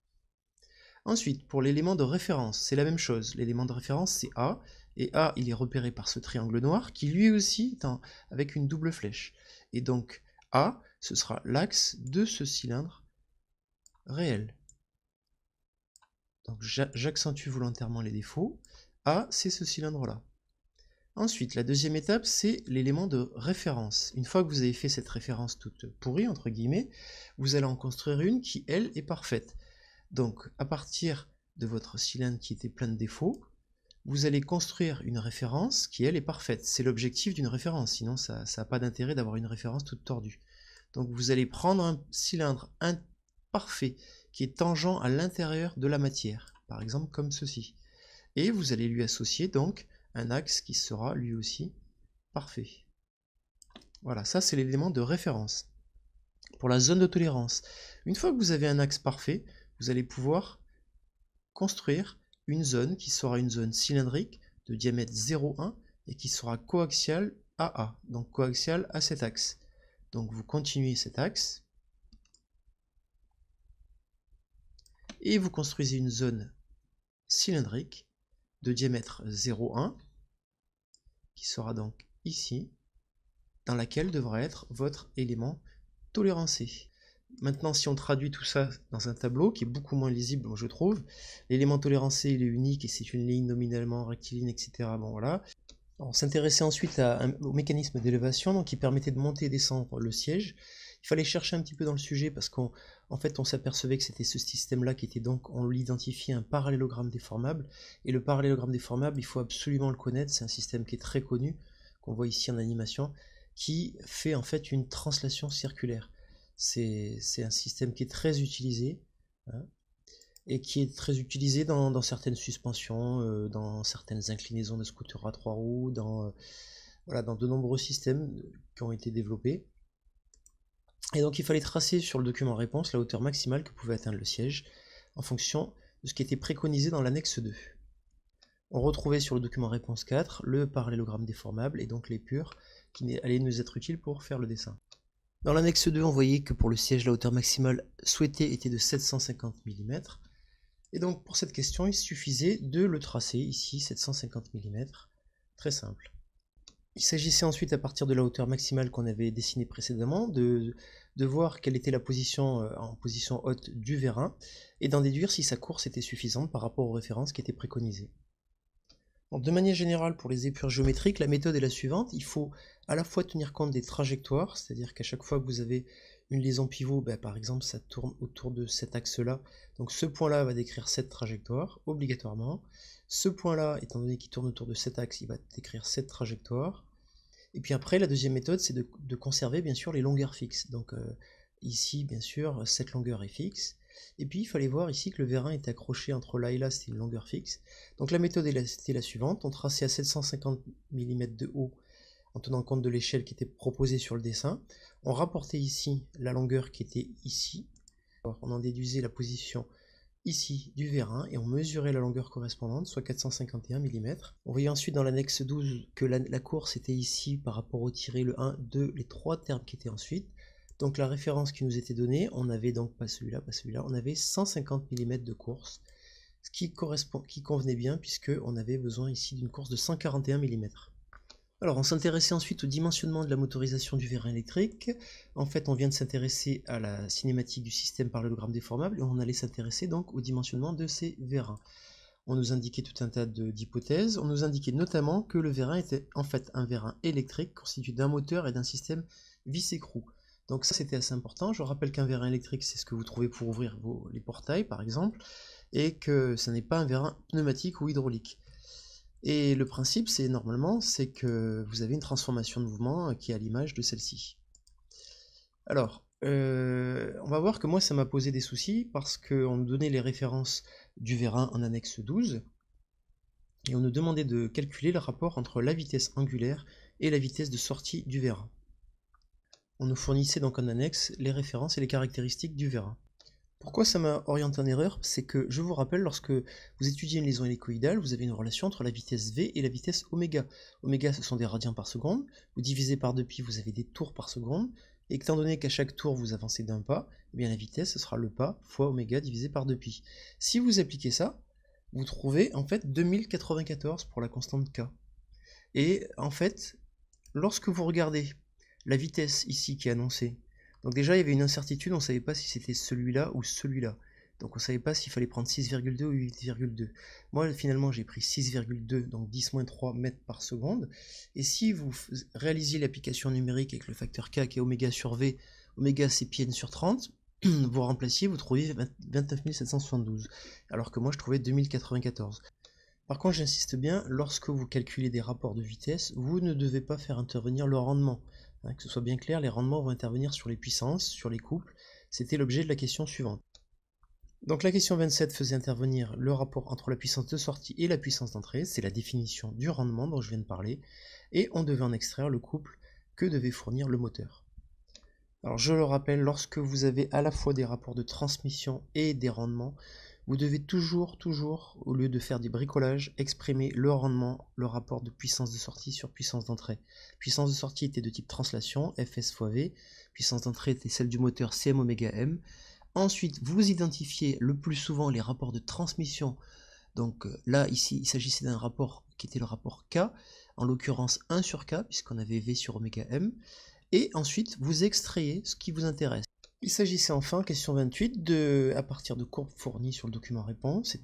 Ensuite, pour l'élément de référence, c'est la même chose. L'élément de référence, c'est A, et A, il est repéré par ce triangle noir, qui lui aussi est avec une double flèche. Et donc, a, ce sera l'axe de ce cylindre réel. Donc j'accentue volontairement les défauts. A, c'est ce cylindre-là. Ensuite, la deuxième étape, c'est l'élément de référence. Une fois que vous avez fait cette référence toute pourrie, entre guillemets, vous allez en construire une qui, elle, est parfaite. Donc, à partir de votre cylindre qui était plein de défauts, vous allez construire une référence qui, elle, est parfaite. C'est l'objectif d'une référence, sinon ça n'a pas d'intérêt d'avoir une référence toute tordue. Donc vous allez prendre un cylindre parfait qui est tangent à l'intérieur de la matière, par exemple comme ceci. Et vous allez lui associer donc un axe qui sera lui aussi parfait. Voilà, ça c'est l'élément de référence. Pour la zone de tolérance, une fois que vous avez un axe parfait, vous allez pouvoir construire une zone qui sera une zone cylindrique de diamètre 0,1 et qui sera coaxiale A, donc coaxiale à cet axe. Donc vous continuez cet axe et vous construisez une zone cylindrique de diamètre 0,1 qui sera donc ici, dans laquelle devra être votre élément tolérancé. Maintenant, si on traduit tout ça dans un tableau qui est beaucoup moins lisible, je trouve, l'élément tolérancé, il est unique et c'est une ligne nominalement rectiligne, etc. voilà. On s'intéressait ensuite au mécanisme d'élévation qui permettait de monter et descendre le siège. Il fallait chercher un petit peu dans le sujet parce qu'en fait on s'apercevait que c'était ce système-là qui était donc, on l'identifiait, un parallélogramme déformable. Et le parallélogramme déformable, il faut absolument le connaître, c'est un système qui est très connu, qu'on voit ici en animation, qui fait en fait une translation circulaire c'est un système qui est très utilisé hein, et qui est très utilisé dans, certaines suspensions, euh, dans certaines inclinaisons de scooters à trois roues, dans, euh, dans de nombreux systèmes qui ont été développés. Et donc il fallait tracer sur le document réponse la hauteur maximale que pouvait atteindre le siège en fonction de ce qui était préconisé dans l'annexe 2. On retrouvait sur le document réponse 4 le parallélogramme déformable et donc les l'épure qui allait nous être utiles pour faire le dessin. Dans l'annexe 2, on voyait que pour le siège, la hauteur maximale souhaitée était de 750 mm. Et donc pour cette question, il suffisait de le tracer ici, 750 mm. Très simple. Il s'agissait ensuite, à partir de la hauteur maximale qu'on avait dessinée précédemment, de, de, voir quelle était la position euh, en position haute du vérin et d'en déduire si sa course était suffisante par rapport aux références qui étaient préconisées de manière générale, pour les épures géométriques, la méthode est la suivante. Il faut à la fois tenir compte des trajectoires, c'est-à-dire qu'à chaque fois que vous avez une liaison pivot, ben, par exemple, ça tourne autour de cet axe-là. Donc ce point-là va décrire cette trajectoire, obligatoirement. Ce point-là, étant donné qu'il tourne autour de cet axe, il va décrire cette trajectoire. Et puis après, la deuxième méthode, c'est de, conserver bien sûr les longueurs fixes. Donc euh, ici, bien sûr, cette longueur est fixe. Et puis il fallait voir ici que le vérin était accroché entre là et là, c'était une longueur fixe. Donc la méthode était la suivante, on traçait à 750 mm de haut en tenant compte de l'échelle qui était proposée sur le dessin. On rapportait ici la longueur qui était ici. on en déduisait la position ici du vérin et on mesurait la longueur correspondante, soit 451 mm. On voyait ensuite dans l'annexe 12 que la, course était ici par rapport au tiré, le 1, 2, les trois termes qui étaient ensuite. Donc la référence qui nous était donnée, on avait donc pas celui-là, pas celui-là, on avait 150 mm de course, ce qui, correspond, qui convenait bien puisque on avait besoin ici d'une course de 141 mm. Alors on s'intéressait ensuite au dimensionnement de la motorisation du vérin électrique. En fait on vient de s'intéresser à la cinématique du système par le déformable et on allait s'intéresser donc au dimensionnement de ces vérins. On nous indiquait tout un tas d'hypothèses. On nous indiquait notamment que le vérin était en fait un vérin électrique constitué d'un moteur et d'un système vis-écrou. Donc ça c'était assez important. Je rappelle qu'un vérin électrique c'est ce que vous trouvez pour ouvrir les portails par exemple, et que ce n'est pas un vérin pneumatique ou hydraulique. Et le principe c'est normalement c'est que vous avez une transformation de mouvement euh, qui est à l'image de celle-ci. Alors, euh, on va voir que moi ça m'a posé des soucis parce qu'on me donnait les références du vérin en annexe 12 et on nous demandait de calculer le rapport entre la vitesse angulaire et la vitesse de sortie du vérin. On nous fournissait donc en annexe les références et les caractéristiques du Vera. Pourquoi ça m'a orienté en erreur C'est que, je vous rappelle, lorsque vous étudiez une liaison hélicoïdale, vous avez une relation entre la vitesse v et la vitesse oméga. Oméga, ce sont des radians par seconde. Vous divisez par 2π, vous avez des tours par seconde. Et étant donné qu'à chaque tour vous avancez d'un pas, eh bien la vitesse ce sera le pas fois oméga divisé par 2π. Si vous appliquez ça, vous trouvez en fait 2094 pour la constante k. Et en fait, lorsque vous regardez la vitesse ici qui est annoncée. Donc déjà, il y avait une incertitude, on ne savait pas si c'était celui-là ou celui-là. Donc on ne savait pas s'il fallait prendre 6,2 ou 8,2. Moi, finalement, j'ai pris 6,2, donc 10-3 mètres par seconde. Et si vous réalisez l'application numérique avec le facteur K qui est oméga sur V, oméga c'est Pn sur 30, vous remplaciez, vous trouvez 29 772, alors que moi je trouvais 2094. Par contre, j'insiste bien, lorsque vous calculez des rapports de vitesse, vous ne devez pas faire intervenir le rendement. Hein, que ce soit bien clair, les rendements vont intervenir sur les puissances, sur les couples. C'était l'objet de la question suivante. Donc la question 27 faisait intervenir le rapport entre la puissance de sortie et la puissance d'entrée, c'est la définition du rendement dont je viens de parler, et on devait en extraire le couple que devait fournir le moteur. Alors je le rappelle, lorsque vous avez à la fois des rapports de transmission et des rendements, vous devez toujours, toujours, au lieu de faire des bricolages, exprimer le rendement, le rapport de puissance de sortie sur puissance d'entrée. Puissance de sortie était de type translation, FS fois V. Puissance d'entrée était celle du moteur CM oméga M. Ensuite, vous identifiez le plus souvent les rapports de transmission. Donc euh, là, ici, il s'agissait d'un rapport qui était le rapport K, en l'occurrence 1 sur K, puisqu'on avait V sur oméga M. Et ensuite, vous extrayez ce qui vous intéresse. Il s'agissait enfin, question 28, de, à partir de courbes fournies sur le document réponse,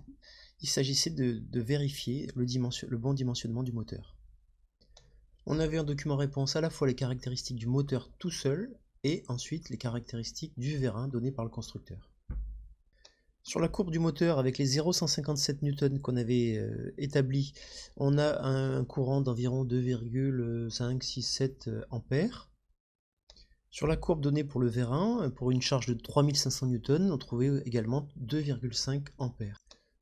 il s'agissait de, vérifier le, bon dimensionnement du moteur. On avait en document réponse à la fois les caractéristiques du moteur tout seul et ensuite les caractéristiques du vérin donné par le constructeur. Sur la courbe du moteur, avec les 0,157 N qu'on avait euh, établi, on a un courant d'environ 2,567 euh, A. Sur la courbe donnée pour le vérin, euh, pour une charge de 3500 N, on trouvait également 2,5 A.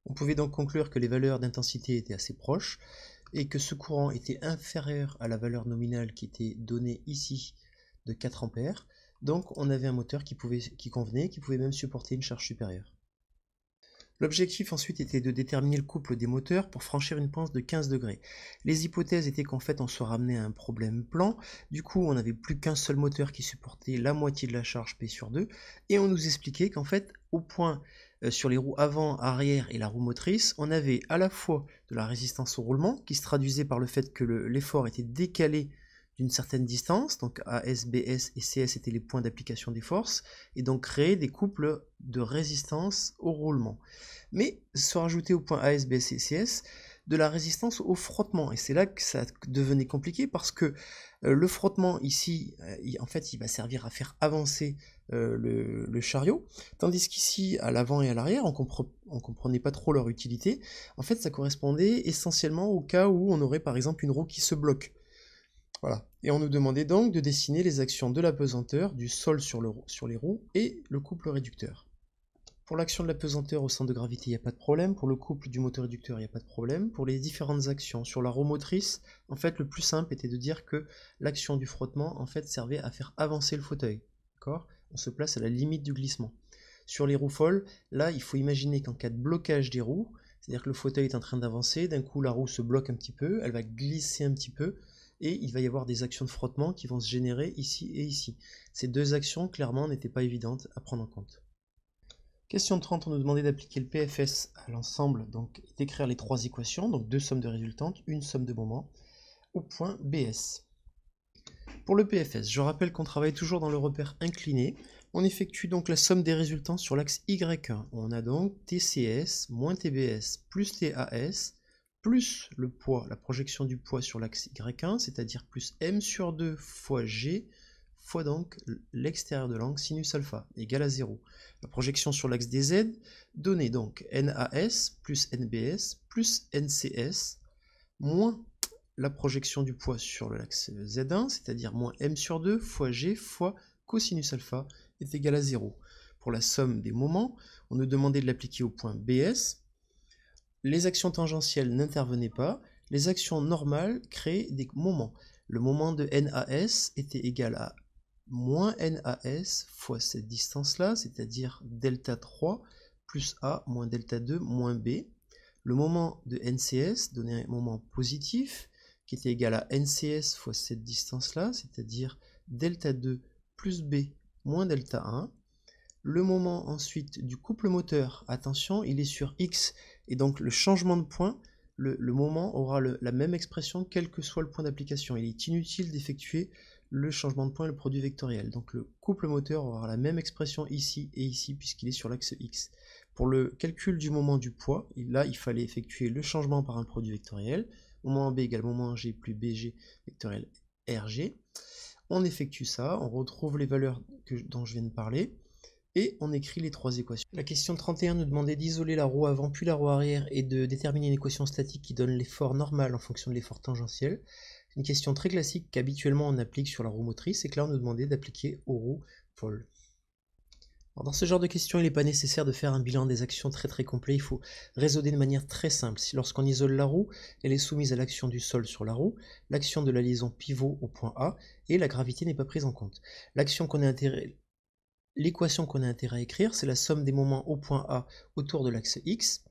On pouvait donc conclure que les valeurs d'intensité étaient assez proches et que ce courant était inférieur à la valeur nominale qui était donnée ici de 4 A. Donc on avait un moteur qui, pouvait, qui convenait, qui pouvait même supporter une charge supérieure. L'objectif ensuite était de déterminer le couple des moteurs pour franchir une pente de 15 degrés. Les hypothèses étaient qu'en fait on se ramenait à un problème plan, du coup on n'avait plus qu'un seul moteur qui supportait la moitié de la charge P sur 2, et on nous expliquait qu'en fait au point euh, sur les roues avant, arrière et la roue motrice, on avait à la fois de la résistance au roulement qui se traduisait par le fait que l'effort était décalé d'une certaine distance, donc B, S et CS étaient les points d'application des forces, et donc créer des couples de résistance au roulement. Mais se rajouter au point AS, BS et CS de la résistance au frottement, et c'est là que ça devenait compliqué parce que euh, le frottement ici, euh, en fait, il va servir à faire avancer euh, le, chariot, tandis qu'ici, à l'avant et à l'arrière, on, ne comprenait pas trop leur utilité. En fait, ça correspondait essentiellement au cas où on aurait par exemple une roue qui se bloque. Et on nous demandait donc de dessiner les actions de la pesanteur, du sol sur, les roues et le couple réducteur. Pour l'action de la pesanteur au centre de gravité, il n'y a pas de problème. Pour le couple du moteur réducteur, il n'y a pas de problème. Pour les différentes actions sur la roue motrice, en fait, le plus simple était de dire que l'action du frottement, en fait, servait à faire avancer le fauteuil. On se place à la limite du glissement. Sur les roues folles, là, il faut imaginer qu'en cas de blocage des roues, c'est-à-dire que le fauteuil est en train d'avancer, d'un coup la roue se bloque un petit peu, elle va glisser un petit peu, et il va y avoir des actions de frottement qui vont se générer ici et ici. Ces deux actions, clairement, n'étaient pas évidentes à prendre en compte. Question 30, on nous demandait d'appliquer le PFS à l'ensemble, donc d'écrire les trois équations, donc deux sommes de résultantes, une somme de moments, au point BS. Pour le PFS, je rappelle qu'on travaille toujours dans le repère incliné. On effectue donc la somme des résultants sur l'axe Y1. On a donc TCS moins TBS plus TAS plus le poids, la projection du poids sur l'axe Y1, c'est-à-dire plus M sur 2 fois G fois donc l'extérieur de l'angle sinus alpha égale à 0. La projection sur l'axe DZ donnait donc NAS plus NBS plus NCS moins la projection du poids sur l'axe Z1, c'est-à-dire moins M sur 2 fois G fois cosinus alpha est égal à 0. Pour la somme des moments, on nous demandait de l'appliquer au point BS, les actions tangentielles n'intervenaient pas, les actions normales créaient des moments. Le moment de NAS était égal à moins NAS fois cette distance-là, c'est-à-dire delta 3 plus A moins delta 2 moins B. Le moment de NCS donnait un moment positif qui était égal à NCS fois cette distance-là, c'est-à-dire delta 2 plus B moins delta 1. Le moment ensuite du couple moteur, attention, il est sur X et donc le changement de point, le, moment aura la même expression quel que soit le point d'application. Il est inutile d'effectuer le changement de point et le produit vectoriel. Donc le couple moteur aura la même expression ici et ici puisqu'il est sur l'axe X. Pour le calcul du moment du poids, là il fallait effectuer le changement par un produit vectoriel, moment B égale moment G plus BG vectoriel RG. On effectue ça, on retrouve les valeurs dont je viens de parler, et on écrit les trois équations. La question 31 nous demandait d'isoler la roue avant puis la roue arrière et de déterminer une équation statique qui donne l'effort normal en fonction de l'effort tangentiel. Une question très classique qu'habituellement on applique sur la roue motrice et que là on nous demandait d'appliquer aux roues folles. dans ce genre de questions, il n'est pas nécessaire de faire un bilan des actions très très complet, il faut résoudre de manière très simple. Si lorsqu'on isole la roue, elle est soumise à l'action du sol sur la roue, l'action de la liaison pivot au point A, et la gravité n'est pas prise en compte. L'action qu'on est intérêt l'équation qu'on a intérêt à écrire, c'est la somme des moments au point A autour de l'axe X.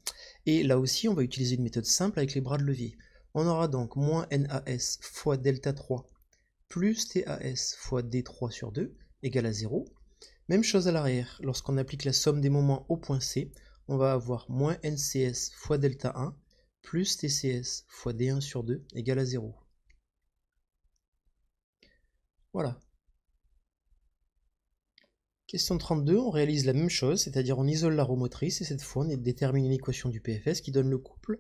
Et là aussi, on va utiliser une méthode simple avec les bras de levier. On aura donc moins NAS fois delta 3 plus TAS fois D3 sur 2 égale à 0. Même chose à l'arrière, lorsqu'on applique la somme des moments au point C, on va avoir moins NCS fois delta 1 plus TCS fois D1 sur 2 égale à 0. Voilà, Question 32, on réalise la même chose, c'est-à-dire on isole la roue motrice et cette fois on détermine une équation du PFS qui donne le couple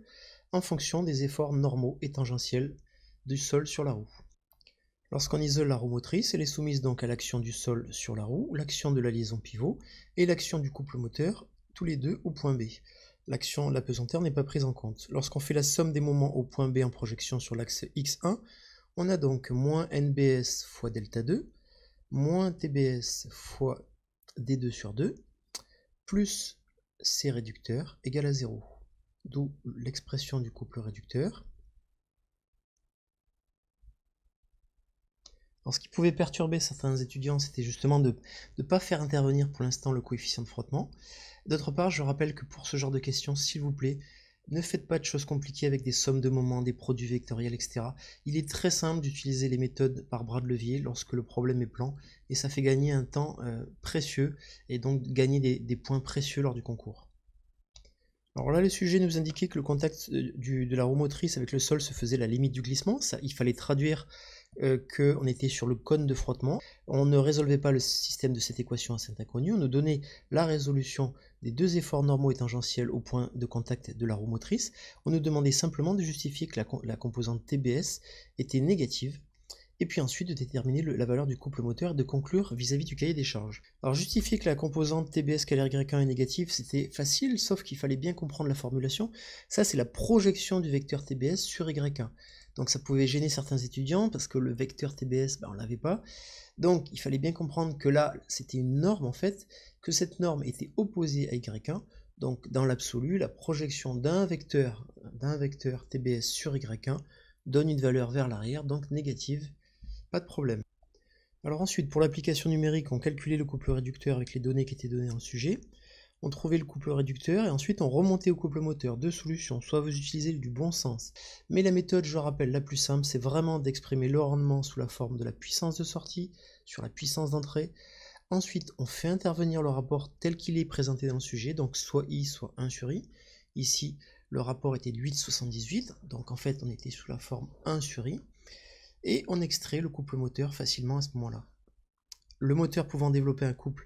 en fonction des efforts normaux et tangentiels du sol sur la roue. Lorsqu'on isole la roue motrice, elle est soumise donc à l'action du sol sur la roue, l'action de la liaison pivot et l'action du couple moteur, tous les deux au point B. L'action, la pesanteur n'est pas prise en compte. Lorsqu'on fait la somme des moments au point B en projection sur l'axe X1, on a donc moins NBS fois delta 2, moins TBS fois d2 sur 2, plus c réducteur égale à 0. D'où l'expression du couple réducteur. ce qui pouvait perturber certains étudiants, c'était justement de ne pas faire intervenir pour l'instant le coefficient de frottement. D'autre part, je rappelle que pour ce genre de questions, s'il vous plaît, ne faites pas de choses compliquées avec des sommes de moments, des produits vectoriels, etc. Il est très simple d'utiliser les méthodes par bras de levier lorsque le problème est plan et ça fait gagner un temps euh, précieux et donc gagner des, points précieux lors du concours. Alors là, le sujet nous indiquait que le contact euh, de la roue motrice avec le sol se faisait à la limite du glissement. Ça, il fallait traduire euh, que qu'on était sur le cône de frottement. On ne résolvait pas le système de cette équation à cet inconnu on nous donnait la résolution des deux efforts normaux et tangentiels au point de contact de la roue motrice. On nous demandait simplement de justifier que la, composante TBS était négative et puis ensuite de déterminer la valeur du couple moteur et de conclure vis-à-vis du cahier des charges. Alors justifier que la composante TBS scalaire Y1 est négative, c'était facile, sauf qu'il fallait bien comprendre la formulation. Ça, c'est la projection du vecteur TBS sur Y1. Donc ça pouvait gêner certains étudiants parce que le vecteur TBS, on bah, on l'avait pas. Donc il fallait bien comprendre que là, c'était une norme en fait, que cette norme était opposée à Y1. Donc dans l'absolu, la projection d'un vecteur, d'un vecteur TBS sur Y1 donne une valeur vers l'arrière, donc négative. Pas de problème. Alors ensuite, pour l'application numérique, on calculait le couple réducteur avec les données qui étaient données en sujet on trouvait le couple réducteur et ensuite on remontait au couple moteur. Deux solutions, soit vous utilisez du bon sens. Mais la méthode, je rappelle, la plus simple, c'est vraiment d'exprimer le rendement sous la forme de la puissance de sortie sur la puissance d'entrée. Ensuite, on fait intervenir le rapport tel qu'il est présenté dans le sujet, donc soit I, soit 1 sur I. Ici, le rapport était de 8,78, donc en fait on était sous la forme 1 sur I. Et on extrait le couple moteur facilement à ce moment-là le moteur pouvant développer un couple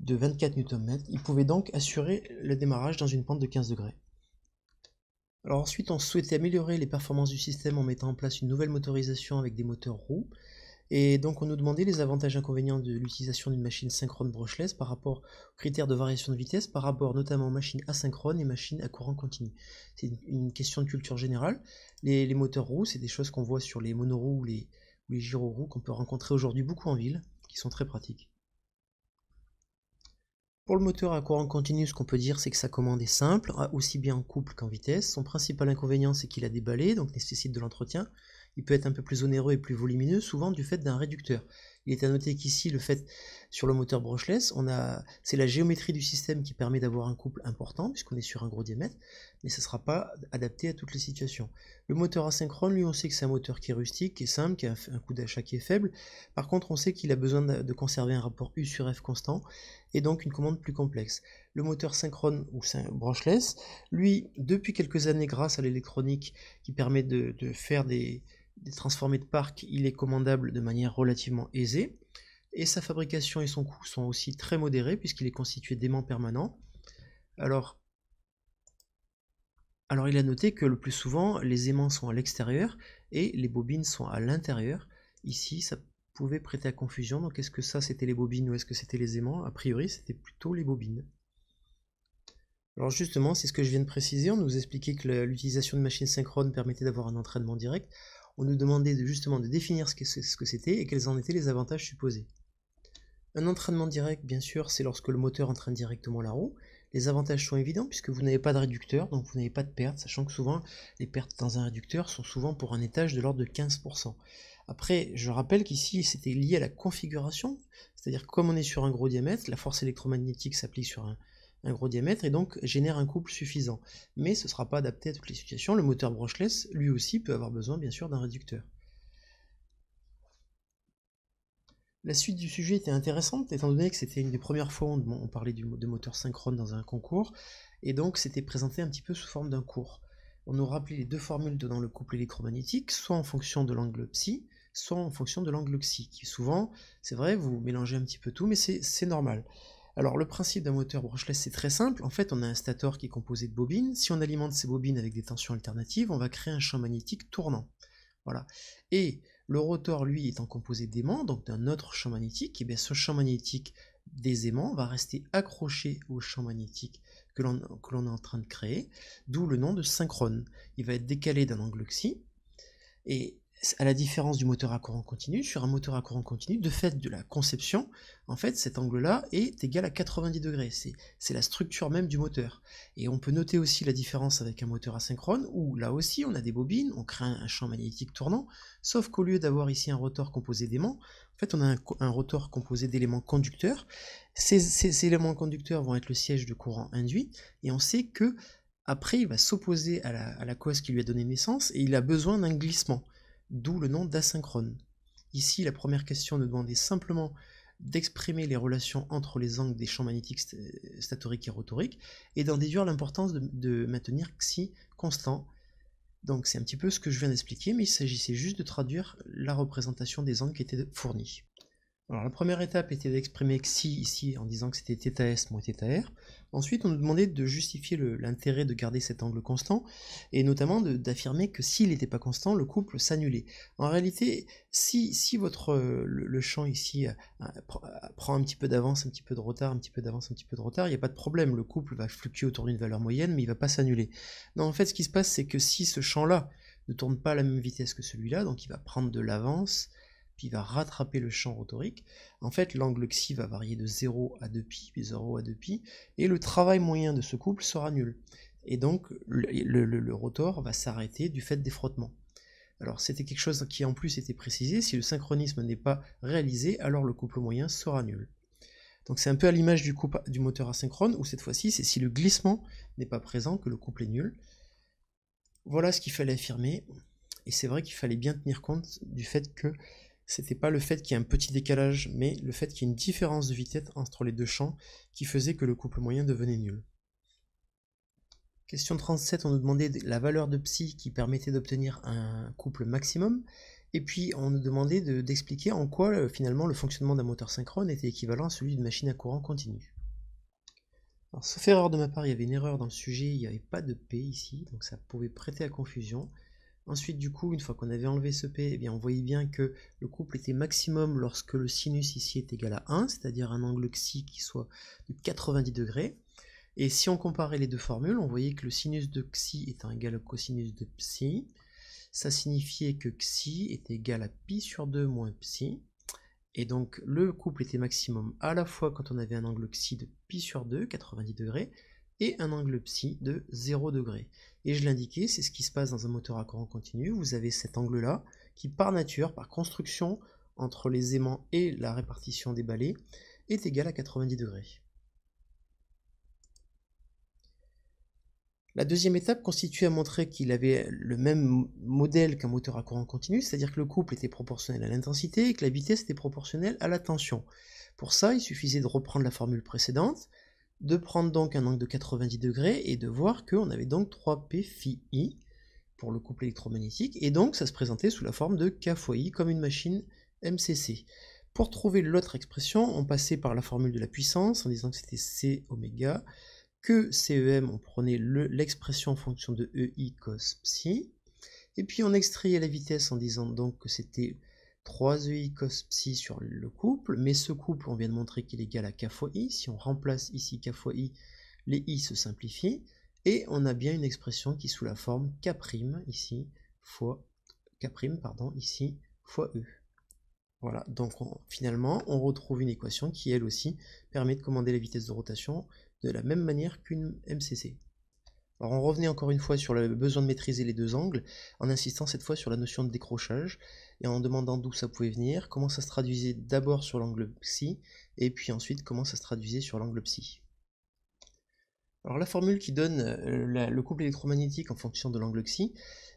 de 24 Nm, il pouvait donc assurer le démarrage dans une pente de 15 degrés. Alors ensuite, on souhaitait améliorer les performances du système en mettant en place une nouvelle motorisation avec des moteurs roues. Et donc on nous demandait les avantages et inconvénients de l'utilisation d'une machine synchrone brushless par rapport aux critères de variation de vitesse, par rapport notamment aux machines asynchrones et machines à courant continu. C'est une question de culture générale. Les, moteurs roues, c'est des choses qu'on voit sur les monoroues ou les, ou les qu'on peut rencontrer aujourd'hui beaucoup en ville qui sont très pratiques. Pour le moteur à courant continu, ce qu'on peut dire, c'est que sa commande est simple, aussi bien en couple qu'en vitesse. Son principal inconvénient, c'est qu'il a des balais, donc nécessite de l'entretien. Il peut être un peu plus onéreux et plus volumineux, souvent du fait d'un réducteur. Il est à noter qu'ici, le fait sur le moteur brushless, on a, c'est la géométrie du système qui permet d'avoir un couple important, puisqu'on est sur un gros diamètre, mais ça ne sera pas adapté à toutes les situations. Le moteur asynchrone, lui, on sait que c'est un moteur qui est rustique, qui est simple, qui a un coût d'achat qui est faible. Par contre, on sait qu'il a besoin de conserver un rapport U sur F constant, et donc une commande plus complexe. Le moteur synchrone ou brushless, lui, depuis quelques années, grâce à l'électronique qui permet de faire des des transformés de parc, il est commandable de manière relativement aisée. Et sa fabrication et son coût sont aussi très modérés puisqu'il est constitué d'aimants permanents. Alors, alors il a noté que le plus souvent, les aimants sont à l'extérieur et les bobines sont à l'intérieur. Ici, ça pouvait prêter à confusion. Donc est-ce que ça c'était les bobines ou est-ce que c'était les aimants A priori, c'était plutôt les bobines. Alors justement, c'est ce que je viens de préciser. On nous expliquait que l'utilisation de machines synchrones permettait d'avoir un entraînement direct on nous demandait de, justement de définir ce que, c'était et quels en étaient les avantages supposés. Un entraînement direct, bien sûr, c'est lorsque le moteur entraîne directement la roue. Les avantages sont évidents puisque vous n'avez pas de réducteur, donc vous n'avez pas de perte, sachant que souvent les pertes dans un réducteur sont souvent pour un étage de l'ordre de 15%. Après, je rappelle qu'ici c'était lié à la configuration, c'est-à-dire comme on est sur un gros diamètre, la force électromagnétique s'applique sur un, un gros diamètre et donc génère un couple suffisant. Mais ce ne sera pas adapté à toutes les situations. Le moteur brushless, lui aussi, peut avoir besoin bien sûr d'un réducteur. La suite du sujet était intéressante, étant donné que c'était une des premières fois où on parlait de moteur synchrone dans un concours, et donc c'était présenté un petit peu sous forme d'un cours. On nous rappelait les deux formules donnant le couple électromagnétique, soit en fonction de l'angle psi, soit en fonction de l'angle xi, qui souvent, c'est vrai, vous mélangez un petit peu tout, mais c'est normal. Alors le principe d'un moteur brushless c'est très simple, en fait on a un stator qui est composé de bobines, si on alimente ces bobines avec des tensions alternatives, on va créer un champ magnétique tournant. Voilà. Et le rotor lui étant composé d'aimants, donc d'un autre champ magnétique, et eh bien ce champ magnétique des aimants va rester accroché au champ magnétique que l'on est en train de créer, d'où le nom de synchrone. Il va être décalé d'un angle xi, et à la différence du moteur à courant continu, sur un moteur à courant continu, de fait de la conception, en fait, cet angle-là est égal à 90 degrés. C'est la structure même du moteur. Et on peut noter aussi la différence avec un moteur asynchrone, où là aussi, on a des bobines, on crée un champ magnétique tournant, sauf qu'au lieu d'avoir ici un rotor composé d'aimants, en fait, on a un, rotor composé d'éléments conducteurs. Ces, éléments conducteurs vont être le siège de courant induit, et on sait que après, il va s'opposer à la, cause qui lui a donné naissance et il a besoin d'un glissement d'où le nom d'asynchrone. Ici, la première question nous demandait simplement d'exprimer les relations entre les angles des champs magnétiques statoriques et rotoriques, et d'en déduire l'importance de, maintenir xi constant. Donc c'est un petit peu ce que je viens d'expliquer, mais il s'agissait juste de traduire la représentation des angles qui étaient fournis. Alors la première étape était d'exprimer xi ici en disant que c'était θs moins θr, Ensuite, on nous demandait de justifier l'intérêt de garder cet angle constant, et notamment d'affirmer que s'il n'était pas constant, le couple s'annulait. En réalité, si, si votre, euh, le, le champ ici euh, euh, prend un petit peu d'avance, un petit peu de retard, un petit peu d'avance, un petit peu de retard, il n'y a pas de problème, le couple va fluctuer autour d'une valeur moyenne, mais il ne va pas s'annuler. Non, en fait, ce qui se passe, c'est que si ce champ-là ne tourne pas à la même vitesse que celui-là, donc il va prendre de l'avance, puis va rattraper le champ rotorique. En fait, l'angle xi va varier de 0 à 2π, puis 0 à 2π, et le travail moyen de ce couple sera nul. Et donc, le, rotor va s'arrêter du fait des frottements. Alors, c'était quelque chose qui en plus était précisé, si le synchronisme n'est pas réalisé, alors le couple moyen sera nul. Donc c'est un peu à l'image du, du, moteur asynchrone, où cette fois-ci, c'est si le glissement n'est pas présent que le couple est nul. Voilà ce qu'il fallait affirmer, et c'est vrai qu'il fallait bien tenir compte du fait que c'était pas le fait qu'il y ait un petit décalage, mais le fait qu'il y ait une différence de vitesse entre les deux champs qui faisait que le couple moyen devenait nul. Question 37, on nous demandait la valeur de psi qui permettait d'obtenir un couple maximum, et puis on nous demandait d'expliquer en quoi euh, finalement le fonctionnement d'un moteur synchrone était équivalent à celui d'une machine à courant continu. Alors, sauf erreur de ma part, il y avait une erreur dans le sujet, il n'y avait pas de P ici, donc ça pouvait prêter à confusion. Ensuite, du coup, une fois qu'on avait enlevé ce P, eh bien, on voyait bien que le couple était maximum lorsque le sinus ici est égal à 1, c'est-à-dire un angle xi qui soit de 90 degrés. Et si on comparait les deux formules, on voyait que le sinus de xi étant égal au cosinus de psi, ça signifiait que xi était égal à pi sur 2 moins psi. Et donc le couple était maximum à la fois quand on avait un angle xi de pi sur 2, 90 degrés, et un angle psi de 0 degré. Et je l'indiquais, c'est ce qui se passe dans un moteur à courant continu. Vous avez cet angle-là qui, par nature, par construction, entre les aimants et la répartition des balais, est égal à 90 degrés. La deuxième étape constitue à montrer qu'il avait le même modèle qu'un moteur à courant continu, c'est-à-dire que le couple était proportionnel à l'intensité et que la vitesse était proportionnelle à la tension. Pour ça, il suffisait de reprendre la formule précédente de prendre donc un angle de 90 degrés et de voir qu'on avait donc 3P pour le couple électromagnétique, et donc ça se présentait sous la forme de K fois I comme une machine MCC. Pour trouver l'autre expression, on passait par la formule de la puissance en disant que c'était C oméga, que CEM, on prenait l'expression en fonction de EI cos psi, et puis on extrayait la vitesse en disant donc que c'était 3 EI cos psi sur le couple, mais ce couple, on vient de montrer qu'il est égal à K fois I. Si on remplace ici K fois I, les I se simplifient, et on a bien une expression qui est sous la forme K' ici, fois K', pardon, ici, fois E. Voilà, donc finalement, on retrouve une équation qui, elle aussi, permet de commander la vitesse de rotation de la même manière qu'une MCC. Alors on revenait encore une fois sur le besoin de maîtriser les deux angles, en insistant cette fois sur la notion de décrochage, et en demandant d'où ça pouvait venir, comment ça se traduisait d'abord sur l'angle psi, et puis ensuite comment ça se traduisait sur l'angle psi. Alors la formule qui donne euh, le couple électromagnétique en fonction de l'angle Ψ,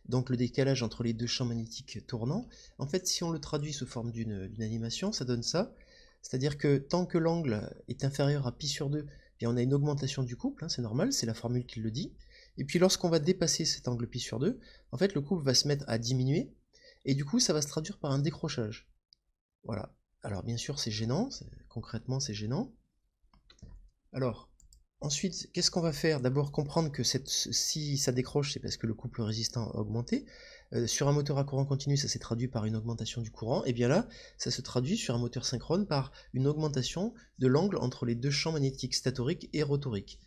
donc le décalage entre les deux champs magnétiques tournants, en fait si on le traduit sous forme d'une animation, ça donne ça, c'est-à-dire que tant que l'angle est inférieur à π sur 2, et on a une augmentation du couple, hein, c'est normal, c'est la formule qui le dit, et puis lorsqu'on va dépasser cet angle pi sur 2, en fait le couple va se mettre à diminuer, et du coup ça va se traduire par un décrochage. Voilà. Alors bien sûr c'est gênant, concrètement c'est gênant. Alors, ensuite, qu'est-ce qu'on va faire D'abord comprendre que si ça décroche, c'est parce que le couple résistant a augmenté. Euh, sur un moteur à courant continu, ça s'est traduit par une augmentation du courant. Et bien là, ça se traduit sur un moteur synchrone par une augmentation de l'angle entre les deux champs magnétiques statoriques et rotoriques.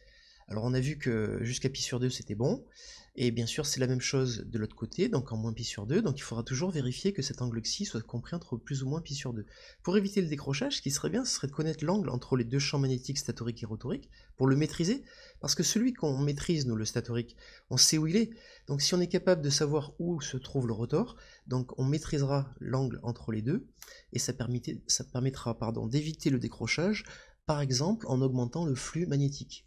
Alors on a vu que jusqu'à π sur 2 c'était bon, et bien sûr c'est la même chose de l'autre côté, donc en moins π sur 2, donc il faudra toujours vérifier que cet angle xi soit compris entre plus ou moins π sur 2. Pour éviter le décrochage, ce qui serait bien, ce serait de connaître l'angle entre les deux champs magnétiques statorique et rotorique, pour le maîtriser, parce que celui qu'on maîtrise, nous, le statorique, on sait où il est, donc si on est capable de savoir où se trouve le rotor, donc on maîtrisera l'angle entre les deux, et ça permettra d'éviter le décrochage, par exemple en augmentant le flux magnétique.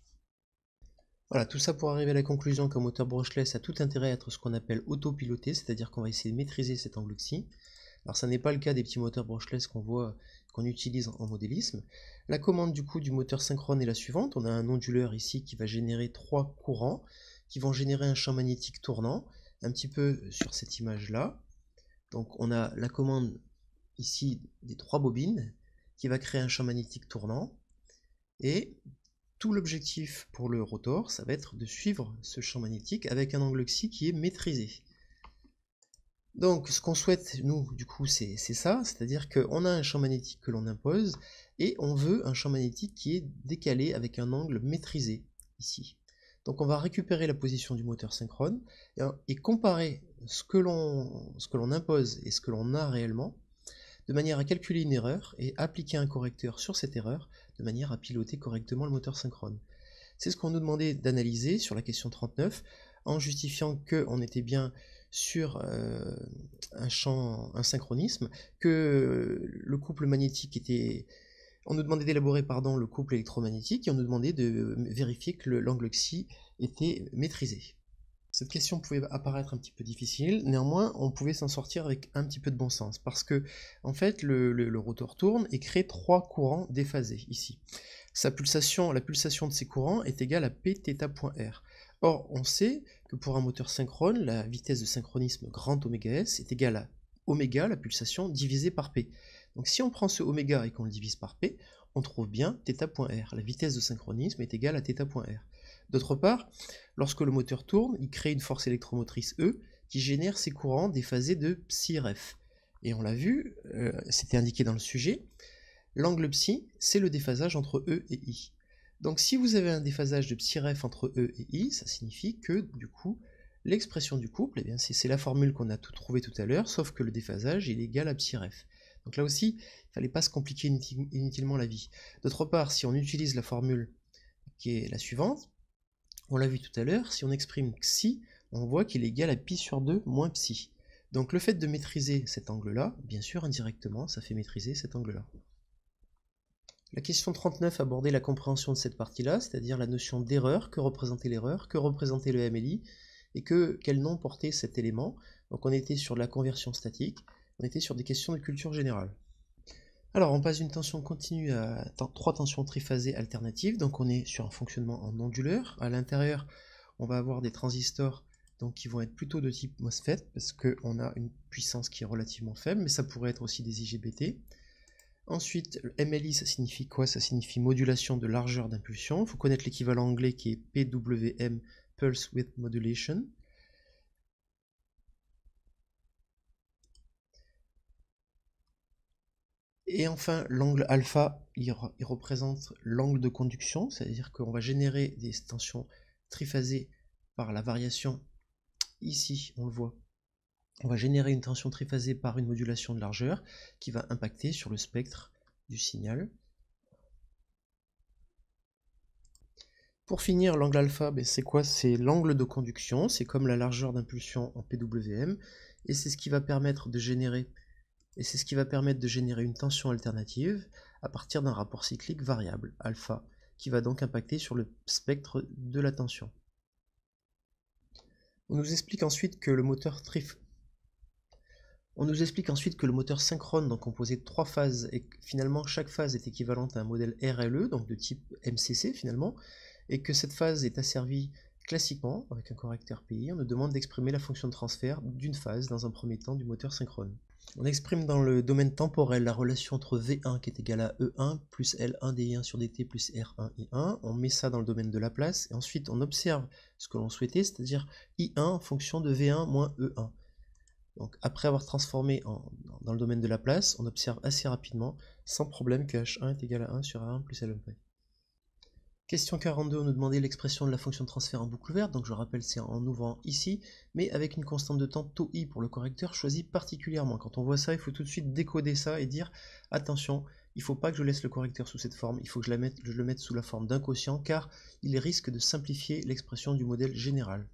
Voilà, tout ça pour arriver à la conclusion qu'un moteur brushless a tout intérêt à être ce qu'on appelle autopiloté, c'est-à-dire qu'on va essayer de maîtriser cet angle-ci. Alors ça n'est pas le cas des petits moteurs brushless qu'on voit, qu'on utilise en modélisme. La commande du coup du moteur synchrone est la suivante. On a un onduleur ici qui va générer trois courants qui vont générer un champ magnétique tournant, un petit peu sur cette image-là. Donc on a la commande ici des trois bobines qui va créer un champ magnétique tournant. Et tout l'objectif pour le rotor, ça va être de suivre ce champ magnétique avec un angle xi qui est maîtrisé. Donc ce qu'on souhaite, nous, du coup, c'est ça, c'est-à-dire qu'on a un champ magnétique que l'on impose, et on veut un champ magnétique qui est décalé avec un angle maîtrisé, ici. Donc on va récupérer la position du moteur synchrone, et, et comparer ce que l'on impose et ce que l'on a réellement, de manière à calculer une erreur et appliquer un correcteur sur cette erreur de manière à piloter correctement le moteur synchrone. C'est ce qu'on nous demandait d'analyser sur la question 39, en justifiant qu'on était bien sur euh, un champ, un synchronisme, que le couple magnétique était... On nous demandait d'élaborer pardon, le couple électromagnétique et on nous demandait de vérifier que l'angle xi était maîtrisé. Cette question pouvait apparaître un petit peu difficile, néanmoins on pouvait s'en sortir avec un petit peu de bon sens, parce que en fait le, rotor tourne et crée trois courants déphasés ici. Sa pulsation, la pulsation de ces courants est égale à pθ.r. Or on sait que pour un moteur synchrone, la vitesse de synchronisme grand oméga s est égale à oméga, la pulsation, divisée par p. Donc si on prend ce oméga et qu'on le divise par p, on trouve bien θ.r. La vitesse de synchronisme est égale à θ.r. D'autre part, lorsque le moteur tourne, il crée une force électromotrice E qui génère ces courants déphasés de psi-ref. Et on l'a vu, euh, c'était indiqué dans le sujet, l'angle psi, c'est le déphasage entre E et I. Donc si vous avez un déphasage de psi-ref entre E et I, ça signifie que du coup, l'expression du couple, eh c'est la formule qu'on a tout trouvée tout à l'heure, sauf que le déphasage est égal à psi-ref. Donc là aussi, il ne fallait pas se compliquer inutilement la vie. D'autre part, si on utilise la formule qui est la suivante, on l'a vu tout à l'heure, si on exprime xi, on voit qu'il est égal à pi sur 2 moins psi. Donc le fait de maîtriser cet angle-là, bien sûr indirectement, ça fait maîtriser cet angle-là. La question 39 abordait la compréhension de cette partie-là, c'est-à-dire la notion d'erreur, que représentait l'erreur, que représentait le MLI, et que, quel nom portait cet élément. Donc on était sur de la conversion statique, on était sur des questions de culture générale. Alors on passe une tension continue à trois tensions triphasées alternatives, donc on est sur un fonctionnement en onduleur. À l'intérieur, on va avoir des transistors qui vont être plutôt de type MOSFET, parce qu'on a une puissance qui est relativement faible, mais ça pourrait être aussi des IGBT. Ensuite, le MLI, ça signifie quoi Ça signifie modulation de largeur d'impulsion. Il faut connaître l'équivalent anglais qui est PWM, Pulse Width Modulation. Et enfin, l'angle alpha, il, représente l'angle de conduction, c'est-à-dire qu'on va générer des tensions triphasées par la variation. Ici, on le voit, on va générer une tension triphasée par une modulation de largeur qui va impacter sur le spectre du signal. Pour finir, l'angle alpha, ben, c'est quoi C'est l'angle de conduction, c'est comme la largeur d'impulsion en PWM, et c'est ce qui va permettre de générer et c'est ce qui va permettre de générer une tension alternative à partir d'un rapport cyclique variable, alpha, qui va donc impacter sur le spectre de la tension. On nous explique ensuite que le moteur trif... On nous explique ensuite que le moteur synchrone, donc composé de trois phases, et finalement chaque phase est équivalente à un modèle RLE, donc de type MCC finalement, et que cette phase est asservie classiquement avec un correcteur PI. On nous demande d'exprimer la fonction de transfert d'une phase dans un premier temps du moteur synchrone. On exprime dans le domaine temporel la relation entre V1 qui est égale à E1 plus L1 D1 sur DT plus R1 I1. On met ça dans le domaine de la place et ensuite on observe ce que l'on souhaitait, c'est-à-dire I1 en fonction de V1 moins E1. Donc après avoir transformé dans le domaine de la place, on observe assez rapidement, sans problème, que H1 est égal à 1 sur r 1 plus L1 Question 42, on nous demandait l'expression de la fonction de transfert en boucle ouverte, donc je rappelle c'est en ouvrant ici, mais avec une constante de temps tau i pour le correcteur choisi particulièrement. Quand on voit ça, il faut tout de suite décoder ça et dire attention, il ne faut pas que je laisse le correcteur sous cette forme, il faut que je, le mette sous la forme d'un quotient car il risque de simplifier l'expression du modèle général.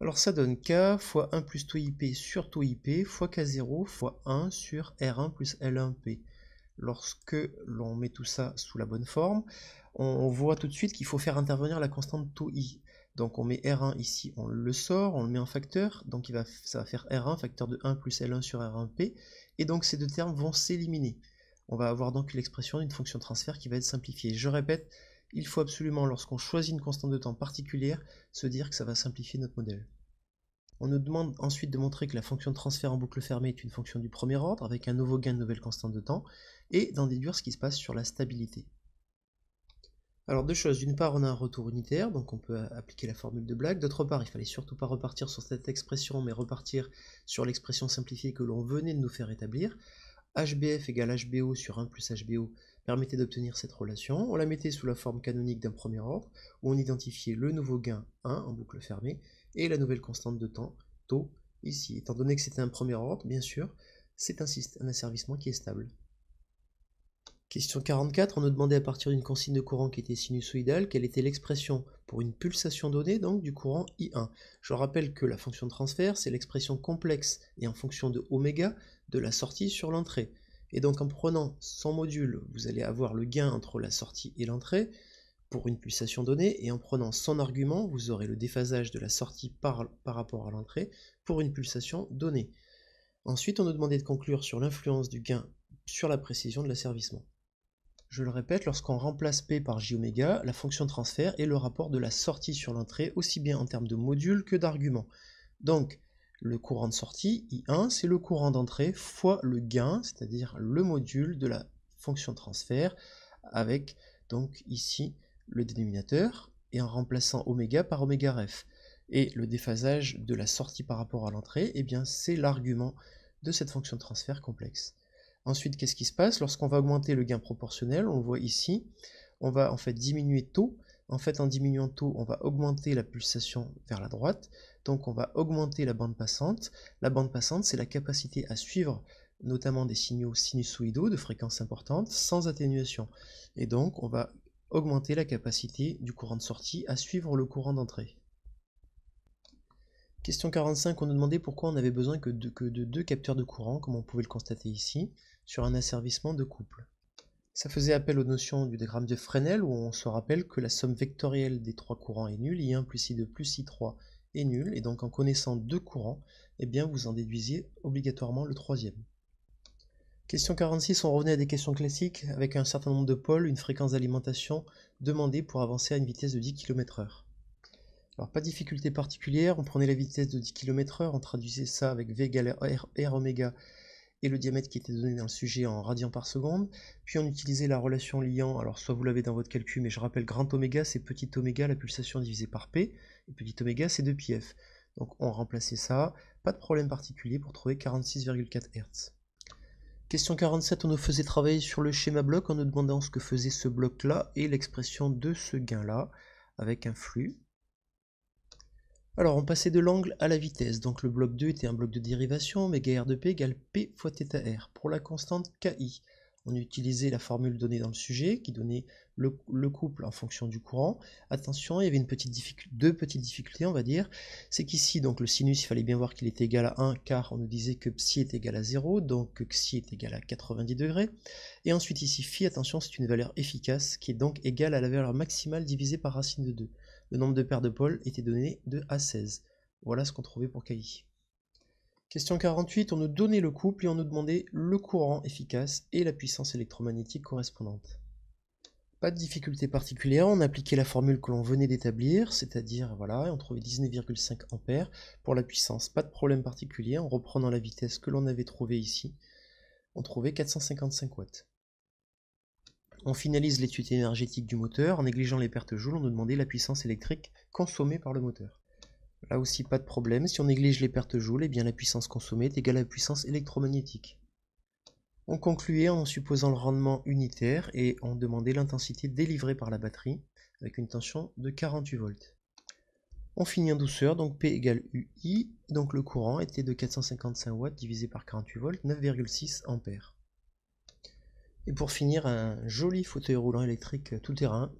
Alors ça donne k fois 1 plus tau ip sur tau ip fois k0 fois 1 sur r1 plus l1p lorsque l'on met tout ça sous la bonne forme, on voit tout de suite qu'il faut faire intervenir la constante tau i. Donc on met R1 ici, on le sort, on le met en facteur, donc ça va faire R1, facteur de 1 plus L1 sur R1P, et donc ces deux termes vont s'éliminer. On va avoir donc l'expression d'une fonction de transfert qui va être simplifiée. Je répète, il faut absolument, lorsqu'on choisit une constante de temps particulière, se dire que ça va simplifier notre modèle. On nous demande ensuite de montrer que la fonction de transfert en boucle fermée est une fonction du premier ordre, avec un nouveau gain de nouvelle constante de temps, et d'en déduire ce qui se passe sur la stabilité. Alors deux choses, d'une part on a un retour unitaire, donc on peut appliquer la formule de Black, d'autre part il fallait surtout pas repartir sur cette expression, mais repartir sur l'expression simplifiée que l'on venait de nous faire établir. HBF égale HBO sur 1 plus HBO permettait d'obtenir cette relation, on la mettait sous la forme canonique d'un premier ordre, où on identifiait le nouveau gain 1 en boucle fermée, et la nouvelle constante de temps, taux, ici. Étant donné que c'était un premier ordre, bien sûr, c'est un, asservissement qui est stable. Question 44, on nous demandait à partir d'une consigne de courant qui était sinusoïdale quelle était l'expression pour une pulsation donnée donc du courant I1. Je rappelle que la fonction de transfert, c'est l'expression complexe et en fonction de ω de la sortie sur l'entrée. Et donc en prenant son module, vous allez avoir le gain entre la sortie et l'entrée, pour une pulsation donnée, et en prenant son argument, vous aurez le déphasage de la sortie par, rapport à l'entrée pour une pulsation donnée. Ensuite, on nous demandait de conclure sur l'influence du gain sur la précision de l'asservissement. Je le répète, lorsqu'on remplace P par jω, la fonction de transfert est le rapport de la sortie sur l'entrée, aussi bien en termes de module que d'argument. Donc, le courant de sortie, I1, c'est le courant d'entrée fois le gain, c'est-à-dire le module de la fonction de transfert, avec donc ici le dénominateur et en remplaçant oméga par oméga ref. Et le déphasage de la sortie par rapport à l'entrée, et eh bien c'est l'argument de cette fonction de transfert complexe. Ensuite, qu'est-ce qui se passe Lorsqu'on va augmenter le gain proportionnel, on le voit ici, on va en fait diminuer taux. En fait, en diminuant taux, on va augmenter la pulsation vers la droite. Donc on va augmenter la bande passante. La bande passante, c'est la capacité à suivre notamment des signaux sinusoïdaux de fréquence importante sans atténuation. Et donc on va augmenter la capacité du courant de sortie à suivre le courant d'entrée. Question 45, on nous demandait pourquoi on avait besoin que de, deux capteurs de courant, comme on pouvait le constater ici, sur un asservissement de couple. Ça faisait appel aux notions du diagramme de Fresnel, où on se rappelle que la somme vectorielle des trois courants est nulle, I1 plus I2 plus I3 est nulle, et donc en connaissant deux courants, eh bien vous en déduisiez obligatoirement le troisième. Question 46, on revenait à des questions classiques avec un certain nombre de pôles, une fréquence d'alimentation demandée pour avancer à une vitesse de 10 km heure. Alors pas de difficulté particulière, on prenait la vitesse de 10 km heure, on traduisait ça avec V égale R, oméga et le diamètre qui était donné dans le sujet en radians par seconde, puis on utilisait la relation liant, alors soit vous l'avez dans votre calcul, mais je rappelle grand oméga c'est petit oméga, la pulsation divisée par P, et petit oméga c'est 2 pi Donc on remplaçait ça, pas de problème particulier pour trouver 46,4 Hz. Question 47, on nous faisait travailler sur le schéma bloc en nous demandant ce que faisait ce bloc-là et l'expression de ce gain-là avec un flux. Alors on passait de l'angle à la vitesse, donc le bloc 2 était un bloc de dérivation, mais R de P égale P fois θR. R. Pour la constante KI, on utilisait la formule donnée dans le sujet qui donnait le, couple en fonction du courant. Attention, il y avait deux petites difficultés, on va dire. C'est qu'ici, donc le sinus, il fallait bien voir qu'il était égal à 1, car on nous disait que psi est égal à 0, donc que est égal à 90 degrés. Et ensuite ici, phi, attention, c'est une valeur efficace, qui est donc égale à la valeur maximale divisée par racine de 2. Le nombre de paires de pôles était donné de a 16. Voilà ce qu'on trouvait pour KI. Question 48, on nous donnait le couple et on nous demandait le courant efficace et la puissance électromagnétique correspondante. Pas de difficulté particulière, on appliquait la formule que l'on venait d'établir, c'est-à-dire, voilà, on trouvait 19,5 A pour la puissance. Pas de problème particulier, en reprenant la vitesse que l'on avait trouvée ici, on trouvait 455 watts. On finalise l'étude énergétique du moteur, en négligeant les pertes joules, on nous demandait la puissance électrique consommée par le moteur. Là aussi, pas de problème, si on néglige les pertes joules, eh bien la puissance consommée est égale à la puissance électromagnétique. On concluait en supposant le rendement unitaire et on demandait l'intensité délivrée par la batterie avec une tension de 48 volts. On finit en douceur, donc P égale UI, donc le courant était de 455 watts divisé par 48 volts, 9,6 ampères. Et pour finir, un joli fauteuil roulant électrique tout terrain